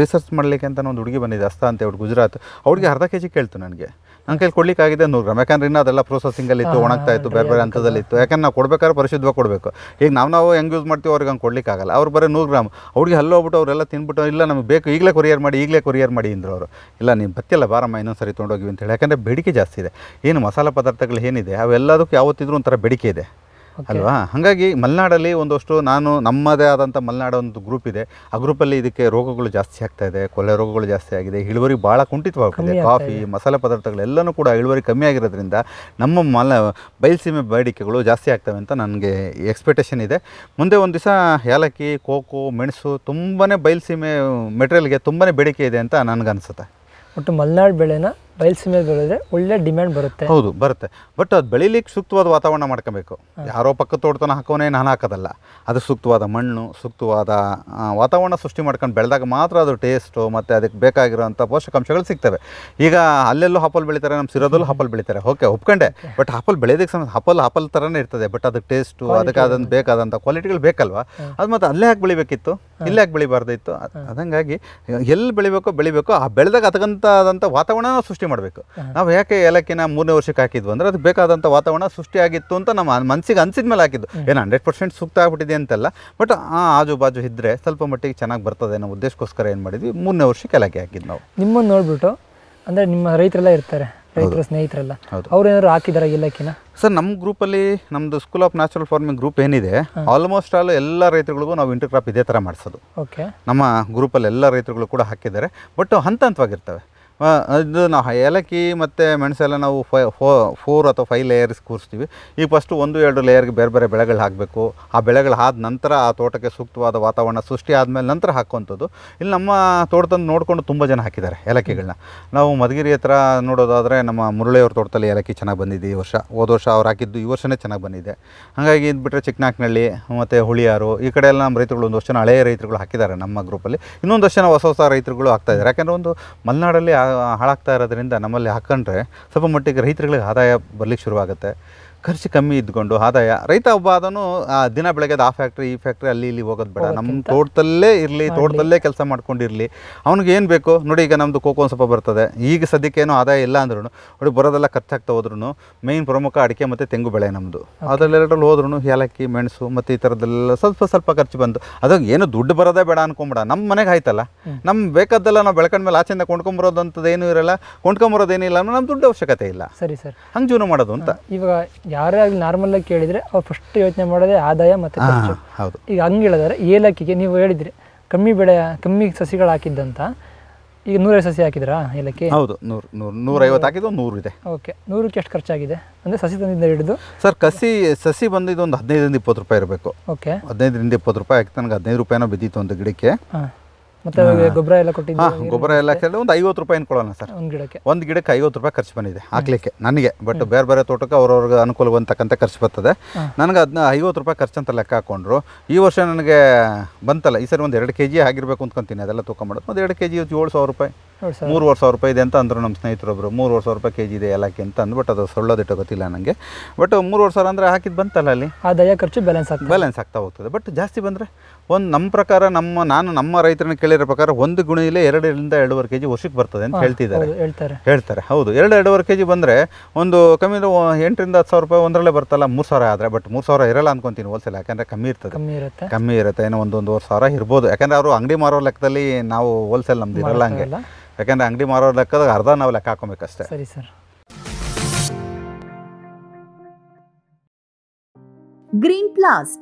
ರಿಸರ್ಚ್ ಮಾಡಲಿಕ್ಕೆ ಅಂತ ಒಂದು ಹುಡುಗಿ ಬಂದಿದೆ ಅಸ್ತ ಅಂತ ಹೇಳಿ ಗುಜರಾತ್ ಅವ್ರಿಗೆ ಅರ್ಧ ಕೆ ಜಿ ಕೇಳ್ತು ನನಗೆ ನನ್ನ ಕೈಲಿ ಕೊಡ್ಲಿಕ್ಕಾಗಿದೆ ನೂರು ಗ್ರಾಮ್ ಯಾಕಂದ್ರೆ ಇನ್ನೂ ಅದೆಲ್ಲ ಪ್ರೊಸೆಸಿಂಗಲ್ಲಿ ಇತ್ತು ಒಣಗ್ತಾ ಇತ್ತು ಬೇರೆ ಬೇರೆ ಹಂತದಲ್ಲಿ ಇತ್ತು ಯಾಕಂದ್ರೆ ನಾವು ಕೊಡಬೇಕಾದ್ರೆ ಪರಿಶುದ್ಧವಾಗಿ ಕೊಡಬೇಕು ಈಗ ನಾವು ನಾವು ಹೆಂಗೆ ಯೂಸ್ ಮಾಡ್ತೀವಿ ಅವ್ರಿಗೆ ಹಂಗೆ ಕೊಡ್ಲಿಕ್ಕಾಗಲ್ಲ ಅವ್ರು ಬರೀ ನೂರು ಗ್ರಾಮ್ ಅವ್ರಿಗೆ ಹಲ್ಲು ಹೋಗ್ಬಿಟ್ಟು ಅವರೆಲ್ಲ ತಿನ್ಬಿಟ್ಟು ಇಲ್ಲ ನಮಗೆ ಬೇಕು ಈಗಲೇ ಕೊರಿಯರ್ ಮಾಡಿ ಈಗಲೇ ಕೊರಿಯರ್ ಮಾಡಿ ಇದ್ರು ಅವರು ಇಲ್ಲ ನೀವು ಬತ್ತಿಲ್ಲ ಬಾರಮ್ಮ ಇನ್ನೊಂದು ಸರಿ ತೊಗೊಂಡೋಗಿವಿ ಅಂತೇಳಿ ಯಾಕಂದರೆ ಬೇಡಿಕೆ ಜಾಸ್ತಿ ಇದೆ ಏನು ಮಸಾಲೆ ಪದಾರ್ಥಗಳು ಏನಿದೆ ಅವೆಲ್ಲದಕ್ಕೂ ಯಾವತ್ತಿದ್ರೂ ಒಂಥರ ಬೇಡಿಕೆ ಇದೆ ಅಲ್ವಾ ಹಾಗಾಗಿ ಮಲೆನಾಡಲ್ಲಿ ಒಂದಷ್ಟು ನಾನು ನಮ್ಮದೇ ಆದಂಥ ಮಲೆನಾಡ ಒಂದು ಗ್ರೂಪ್ ಇದೆ ಆ ಗ್ರೂಪಲ್ಲಿ ಇದಕ್ಕೆ ರೋಗಗಳು ಜಾಸ್ತಿ ಆಗ್ತಾ ಇದೆ ಕೊಲೆ ರೋಗಗಳು ಜಾಸ್ತಿ ಆಗಿದೆ ಇಳುವರಿ ಭಾಳ ಕುಂಠಿತವಾಗ್ತಿದೆ ಕಾಫಿ ಮಸಾಲೆ ಪದಾರ್ಥಗಳೆಲ್ಲನೂ ಕೂಡ ಇಳುವರಿ ಕಮ್ಮಿ ಆಗಿರೋದ್ರಿಂದ ನಮ್ಮ ಮಲ ಬಯಲುಸೀಮೆ ಬೇಡಿಕೆಗಳು ಜಾಸ್ತಿ ಆಗ್ತವೆ ಅಂತ ನನಗೆ ಎಕ್ಸ್ಪೆಕ್ಟೇಷನ್ ಇದೆ ಮುಂದೆ ಒಂದು ದಿವಸ ಏಲಕ್ಕಿ ಕೋಕೋ ಮೆಣಸು ತುಂಬಾ ಬಯಲುಸೀಮೆ ಮೆಟೀರಿಯಲ್ಗೆ ತುಂಬಾ ಬೇಡಿಕೆ ಇದೆ ಅಂತ ನನಗೆ ಒಟ್ಟು ಮಲೆನಾಡು ಬೆಳೆನ ಬಯಲ್ಸೀಮೆ ಬೆಳೆದ್ರೆ ಒಳ್ಳೆ ಡಿಮ್ಯಾಂಡ್ ಬರುತ್ತೆ ಹೌದು ಬರುತ್ತೆ ಬಟ್ ಅದು ಬೆಳಿಲಿಕ್ಕೆ ಸೂಕ್ತವಾದ ವಾತಾವರಣ ಮಾಡ್ಕೋಬೇಕು ಯಾರೋ ಪಕ್ಕ ತೋಟತನ ಹಾಕೋನೇ ನಾನು ಹಾಕೋದಲ್ಲ ಅದು ಸೂಕ್ತವಾದ ಮಣ್ಣು ಸೂಕ್ತವಾದ ವಾತಾವರಣ ಸೃಷ್ಟಿ ಮಾಡ್ಕೊಂಡು ಬೆಳೆದಾಗ ಮಾತ್ರ ಅದು ಟೇಸ್ಟು ಮತ್ತು ಅದಕ್ಕೆ ಬೇಕಾಗಿರುವಂಥ ಪೋಷಕಾಂಶಗಳು ಸಿಗ್ತವೆ ಈಗ ಅಲ್ಲೆಲ್ಲೂ ಹಪಲ್ ಬೆಳಿತಾರೆ ನಮ್ಮ ಸಿರೋದಲ್ಲೂ ಹಪಲ್ ಬೆಳಿತಾರೆ ಓಕೆ ಒಪ್ಕೊಂಡೆ ಬಟ್ ಹಪಲ್ ಬೆಳೆಯೋದಕ್ಕೆ ಸಮಯ ಹಪಲ್ ಹಪಲ್ ಥರನೇ ಇರ್ತದೆ ಬಟ್ ಅದಕ್ಕೆ ಟೇಸ್ಟು ಅದಕ್ಕೆ ಅದನ್ನು ಬೇಕಾದಂಥ ಕ್ವಾಲಿಟಿಗಳು ಬೇಕಲ್ವಾ ಅದು ಮತ್ತು ಅಲ್ಲೇ ಯಾಕೆ ಬೆಳಿಬೇಕಿತ್ತು ಇಲ್ಲೇ ಯಾಕೆ ಬೆಳಿಬಾರ್ದಿತ್ತು ಅದಂಗಾಗಿ ಎಲ್ಲಿ ಬೆಳಿಬೇಕೋ ಬೆಳಿಬೇಕೋ ಆ ಬೆಳೆದಾಗ ಅದಕ್ಕಂಥಾದಂಥ ವಾತಾವರಣ ಸೃಷ್ಟಿ ಸೃಷ್ಟಿ ಮಾಡಬೇಕು ನಾವು ಯಾಕೆ ಏಲಕ್ಕಿನ ಮೂರನೇ ವರ್ಷಕ್ಕೆ ಹಾಕಿದ್ವು ಅಂದ್ರೆ ಅದಕ್ಕೆ ಬೇಕಾದಂಥ ವಾತಾವರಣ ಸೃಷ್ಟಿಯಾಗಿತ್ತು ಅಂತ ನಮ್ಮ ಮನಸ್ಸಿಗೆ ಅನಿಸಿದ ಮೇಲೆ ಹಾಕಿದ್ದು ಏನು ಹಂಡ್ರೆಡ್ ಪರ್ಸೆಂಟ್ ಸೂಕ್ತ ಆಗ್ಬಿಟ್ಟಿದೆ ಅಂತಲ್ಲ ಬಟ್ ಆ ಆಜು ಬಾಜು ಇದ್ದರೆ ಸ್ವಲ್ಪ ಮಟ್ಟಿಗೆ ಚೆನ್ನಾಗಿ ಬರ್ತದೆ ಅನ್ನೋ ಉದ್ದೇಶಕ್ಕೋಸ್ಕರ ಏನು ಮಾಡಿದ್ವಿ ಮೂರನೇ ವರ್ಷಕ್ಕೆ ಏಲಕ್ಕಿ ಹಾಕಿದ್ದು ನಾವು ನಿಮ್ಮನ್ನು ನೋಡ್ಬಿಟ್ಟು ಅಂದರೆ ನಿಮ್ಮ ರೈತರೆಲ್ಲ ಇರ್ತಾರೆ ರೈತರು ಸ್ನೇಹಿತರೆಲ್ಲ ಅವ್ರೇನಾದ್ರು ಹಾಕಿದಾರ ಸರ್ ನಮ್ಮ ಗ್ರೂಪಲ್ಲಿ ನಮ್ಮದು school of natural farming group ಏನಿದೆ ಆಲ್ಮೋಸ್ಟ್ ಆಲ್ ಎಲ್ಲ ರೈತರುಗಳಿಗೂ ನಾವು ಇಂಟರ್ ಕ್ರಾಪ್ ಇದೇ ಥರ ಮಾಡಿಸೋದು ಓಕೆ ನಮ್ಮ ಗ್ರೂಪಲ್ಲಿ ಎಲ್ಲ ರೈತರುಗಳು ಕೂಡ ಹಾಕಿದ್ದಾರೆ ಬಟ್ ಹಂತ ಹಂತವಾಗಿರ್ತವೆ ಇದು ನಾವು ಏಲಕ್ಕಿ ಮತ್ತು ಮೆಣಸೆಲ್ಲ ನಾವು ಫೈ ಫೋ ಫೋರ್ ಅಥವಾ ಫೈವ್ ಲೇಯರ್ಸ್ ಕೂರಿಸ್ತೀವಿ ಈಗ ಫಸ್ಟು ಒಂದು ಎರಡು ಲೇಯರ್ಗೆ ಬೇರೆ ಬೇರೆ ಬೆಳೆಗಳು ಹಾಕಬೇಕು ಆ ಬೆಳೆಗಳು ಆದ ನಂತರ ಆ ತೋಟಕ್ಕೆ ಸೂಕ್ತವಾದ ವಾತಾವರಣ ಸೃಷ್ಟಿ ಆದಮೇಲೆ ನಂತರ ಹಾಕುವಂಥದ್ದು ಇಲ್ಲಿ ನಮ್ಮ ತೋಟದಲ್ಲಿ ನೋಡಿಕೊಂಡು ತುಂಬ ಜನ ಹಾಕಿದ್ದಾರೆ ಏಲಕ್ಕಿಗಳನ್ನ ನಾವು ಮಧುಗಿರಿ ಹತ್ರ ನೋಡೋದಾದರೆ ನಮ್ಮ ಮುರುಳೆಯವ್ರ ತೋಟದಲ್ಲಿ ಏಲಕ್ಕಿ ಚೆನ್ನಾಗಿ ಬಂದಿದೆ ಈ ವರ್ಷ ಹೋದ ವರ್ಷ ಅವ್ರು ಹಾಕಿದ್ದು ಈ ವರ್ಷವೇ ಚೆನ್ನಾಗಿ ಬಂದಿದೆ ಹಾಗಾಗಿ ಇದು ಬಿಟ್ಟರೆ ಚಿಕ್ಕನಾಕ್ನಳ್ಳಿ ಮತ್ತು ಹುಳಿಯಾರು ಈ ಕಡೆ ಎಲ್ಲ ನಮ್ಮ ರೈತರುಗಳು ಒಂದು ಜನ ಹಳೆಯ ರೈತರುಗಳು ಹಾಕಿದ್ದಾರೆ ನಮ್ಮ ಗ್ರೂಪಲ್ಲಿ ಇನ್ನೊಂದು ಜನ ಹೊಸ ಹೊಸ ರೈತರುಗಳು ಹಾಕ್ತಾಯಿದ್ದಾರೆ ಯಾಕೆಂದರೆ ಒಂದು ಮಲೆನಾಡಲ್ಲಿ ಹಾಳಾಗ್ತಾ ಇರೋದ್ರಿಂದ ನಮ್ಮಲ್ಲಿ ಹಾಕ್ಕೊಂಡ್ರೆ ಸ್ವಲ್ಪ ಮಟ್ಟಿಗೆ ರೈತರುಗಳಿಗೆ ಆದಾಯ ಬರ್ಲಿಕ್ಕೆ ಶುರುವಾಗುತ್ತೆ ಖರ್ಚು ಕಮ್ಮಿ ಇದ್ಕೊಂಡು ಆದಾಯ ರೈತ ಒಬ್ಬ ಅದನ್ನು ದಿನ ಬೆಳಗ್ಗೆದ ಆ ಫ್ಯಾಕ್ಟ್ರಿ ಈ ಫ್ಯಾಕ್ಟ್ರಿ ಅಲ್ಲಿ ಇಲ್ಲಿ ಹೋಗೋದು ಬೇಡ ನಮ್ಮ ತೋಟದಲ್ಲೇ ಇರಲಿ ತೋಟದಲ್ಲೇ ಕೆಲಸ ಮಾಡ್ಕೊಂಡಿರಲಿ ಅವ್ನಿಗೆ ಏನು ಬೇಕು ನೋಡಿ ಈಗ ನಮ್ಮದು ಕೋಕೋ ಸ್ವಲ್ಪ ಬರ್ತದೆ ಈಗ ಸದ್ಯಕ್ಕೇನೋ ಆದಾಯ ಇಲ್ಲ ಅಂದ್ರೂ ನೋಡಿ ಬರೋದೆಲ್ಲ ಖರ್ಚಾಗ್ತಾ ಹೋದ್ರು ಮೇನ್ ಪ್ರಮುಖ ಅಡಿಕೆ ಮತ್ತು ತೆಂಗು ಬೆಳೆ ನಮ್ಮದು ಅದರಲ್ಲೆರಡಲ್ಲಿ ಹೋದ್ರೂ ಏಲಕ್ಕಿ ಮೆಣಸು ಮತ್ತು ಈ ಥರದ್ದೆಲ್ಲ ಸ್ವಲ್ಪ ಸ್ವಲ್ಪ ಖರ್ಚು ಬಂತು ಅದಕ್ಕೆ ಏನು ದುಡ್ಡು ಬರೋದೇ ಬೇಡ ಅನ್ಕೊಂಬೇಡ ನಮ್ಮ ಮನೆಗೆ ಆಯ್ತಲ್ಲ ನಮ್ಮ ಬೇಕಾದ್ದೆಲ್ಲ ನಾವು ಮೇಲೆ ಆಚೆಯಿಂದ ಕೊಂಡ್ಕೊಂಬರೋದಂಥದ್ದು ಏನೂ ಇರಲ್ಲ ಕೊಂಡ್ಕೊಂಬರೋದೇನಿಲ್ಲ ನಮ್ಮ ದುಡ್ಡು ಅವಶ್ಯಕತೆ ಇಲ್ಲ ಸರಿ ಸರ್ ಹಂಗೆ ಜೀವನ ಮಾಡೋದು ಅಂತ ಇವಾಗ ಯಾರೇ ಆಗಲಿ ಆಗಿ ಕೇಳಿದ್ರೆ ಅವ್ರು ಫಸ್ಟ್ ಯೋಚನೆ ಮಾಡೋದೇ ಆದಾಯ ಮತ್ತೆ ಹೌದು ಈಗ ಹಂಗೆ ಹೇಳಿದ್ರೆ ಏಲಕ್ಕಿಗೆ ನೀವು ಹೇಳಿದ್ರೆ ಕಮ್ಮಿ ಬೆಳೆ ಕಮ್ಮಿ ಸಸಿಗಳು ಹಾಕಿದ್ದಂತ ಈಗ ನೂರೈದು ಸಸಿ ಹಾಕಿದ್ರಾ ಏಲಕ್ಕಿ ಹೌದು ನೂರು ನೂರು ನೂರೈವತ್ತು ಹಾಕಿದ್ದು ನೂರು ಇದೆ ಓಕೆ ನೂರಕ್ಕೆ ಎಷ್ಟು ಖರ್ಚಾಗಿದೆ ಅಂದರೆ ಸಸಿ ತಂದಿಂದ ಹಿಡಿದು ಸರ್ ಕಸಿ ಸಸಿ ಬಂದಿದ್ದು ಒಂದು ಹದಿನೈದರಿಂದ ಇಪ್ಪತ್ತು ರೂಪಾಯಿ ಇರಬೇಕು ಓಕೆ ಹದಿನೈದರಿಂದ ಇಪ್ಪತ್ತು ರೂಪಾಯಿ ಹಾಕಿ ನನಗೆ ಹದಿನೈದು ರೂಪಾಯಿನ ಬಿದ್ದಿತ್ತು ಒಂದು ಗಿಡಕ್ಕೆ ಮತ್ತೆ ಗೊಬ್ಬರ ಎಲ್ಲ ಗೊಬ್ಬರ ಎಲ್ಲ ಕೇಳಿ ಒಂದು ಐವತ್ತು ರೂಪಾಯಿ ಅನ್ಕೊಳ್ಳೋಣ ಸರ್ ಒಂದು ಗಿಡಕ್ಕೆ ಒಂದು ಗಿಡಕ್ಕೆ ಐವತ್ತು ರೂಪಾಯಿ ಖರ್ಚು ಬಂದಿದೆ ಹಾಕ್ಲಿಕ್ಕೆ ನನಗೆ ಬಟ್ ಬೇರೆ ಬೇರೆ ತೋಟಕ್ಕೆ ಅವ್ರವ್ರಿಗೆ ಅನುಕೂಲ ಬಂತಕ್ಕಂಥ ಖರ್ಚು ಬರ್ತದೆ ನನಗೆ ಅದನ್ನ ಐವತ್ತು ರೂಪಾಯಿ ಖರ್ಚು ಅಂತ ಲೆಕ್ಕ ಹಾಕೊಂಡ್ರು ಈ ವರ್ಷ ನನಗೆ ಬಂತಲ್ಲ ಈ ಸರಿ ಒಂದು ಎರಡು ಕೆ ಜಿ ಆಗಿರಬೇಕು ಅಂತಕೊಂತೀನಿ ಅದೆಲ್ಲ ತೂಕ ಮಾಡೋದು ಒಂದು ಎರಡು ಕೆ ಜಿ ಏಳು ಸಾವಿರ ರೂಪಾಯಿ ಮೂರುವರೆ ಸಾವಿರ ರೂಪಾಯಿ ಇದೆ ಅಂತ ಅಂದರು ನಮ್ಮ ಸ್ನೇಹಿತರೊಬ್ಬರು ಮೂರುವರೆ ಸಾವಿರ ರೂಪಾಯಿ ಕೆ ಜಿ ಇದೆ ಎಲ್ಲಕ್ಕೆ ಅಂತ ಅಂದ್ಬಿಟ್ಟು ಅದು ಸೊಳ್ಳೋದಿಟ್ಟು ಗೊತ್ತಿಲ್ಲ ನನಗೆ ಬಟ್ ಮೂರುವರೆ ಸಾವಿರ ಅಂದರೆ ಹಾಕಿದ್ದು ಬಂತಲ್ಲ ಅಲ್ಲಿ ಆ ಖರ್ಚು ಬ್ಯಾಲೆನ್ಸ್ ಆಗ್ತದೆ ಬ್ಯಾಲೆನ್ಸ್ ಆಗ್ತಾ ಹೋಗ್ತದೆ ಬಟ್ ಜಾಸ್ತಿ ಬಂದರೆ ಒಂದು ನಮ್ಮ ಪ್ರಕಾರ ನಮ್ಮ ನಾನು ನಮ್ಮ ರೈತರನ್ನ ಕೇಳಿರೋ ಪ್ರಕಾರ ಒಂದು ಇಲ್ಲೇ ಎರಡರಿಂದ ಎರಡೂವರೆ ಕೆ ಜಿ ವರ್ಷಕ್ಕೆ ಬರ್ತದೆ ಅಂತ ಹೇಳ್ತಿದ್ದಾರೆ ಹೇಳ್ತಾರೆ ಹೌದು ಎರಡು ಎರಡೂವರೆ ಕೆ ಜಿ ಬಂದರೆ ಒಂದು ಕಮ್ಮಿ ಎಂಟರಿಂದ ಹತ್ತು ಸಾವಿರ ರೂಪಾಯಿ ಒಂದರಲ್ಲೇ ಬರ್ತಲ್ಲ ಮೂರು ಸಾವಿರ ಆದರೆ ಬಟ್ ಮೂರು ಸಾವಿರ ಇರಲ್ಲ ಅನ್ಕೊಂತೀನಿ ಹೋಲ್ಸೇಲ್ ಯಾಕಂದರೆ ಕಮ್ಮಿ ಇರ್ತದೆ ಕಮ್ಮಿ ಇರುತ್ತೆ ಏನೋ ಒಂದು ಸಾವಿರ ಇರ್ಬೋದು ಯಾಕಂದರೆ ಅವರು ಅಂಗಡಿ ಮಾರೋ ಲೆಕ್ಕದಲ್ಲಿ ನಾವು ಹೋಲ್ಸೇಲ್ ನಮ್ದು ಇರಲ್ಲ ಹಂಗೆ ಯಾಕಂದರೆ ಅಂಗಡಿ ಮಾರೋ ಲೆಕ್ಕದಾಗ ಅರ್ಧ ನಾವು ಲೆಕ್ಕ ಹಾಕೋಬೇಕಷ್ಟೇ ಸರಿ sir green plast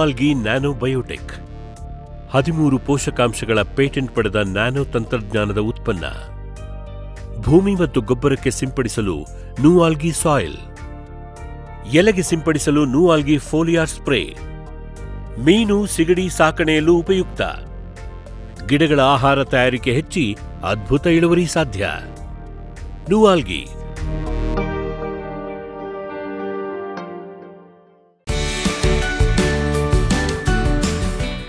algae nano biotech ಹದಿಮೂರು ಪೋಷಕಾಂಶಗಳ ಪೇಟೆಂಟ್ ಪಡೆದ ನ್ಯಾನೋ ತಂತ್ರಜ್ಞಾನದ ಉತ್ಪನ್ನ ಭೂಮಿ ಮತ್ತು ಗೊಬ್ಬರಕ್ಕೆ ಸಿಂಪಡಿಸಲು ಆಲ್ಗಿ ಸಾಯಿಲ್ ಎಲೆಗೆ ಸಿಂಪಡಿಸಲು ಆಲ್ಗಿ ಫೋಲಿಯಾರ್ ಸ್ಪ್ರೇ ಮೀನು ಸಿಗಡಿ ಸಾಕಣೆಯಲ್ಲೂ ಉಪಯುಕ್ತ ಗಿಡಗಳ ಆಹಾರ ತಯಾರಿಕೆ ಹೆಚ್ಚಿ ಅದ್ಭುತ ಇಳುವರಿ ಸಾಧ್ಯ ಆಲ್ಗಿ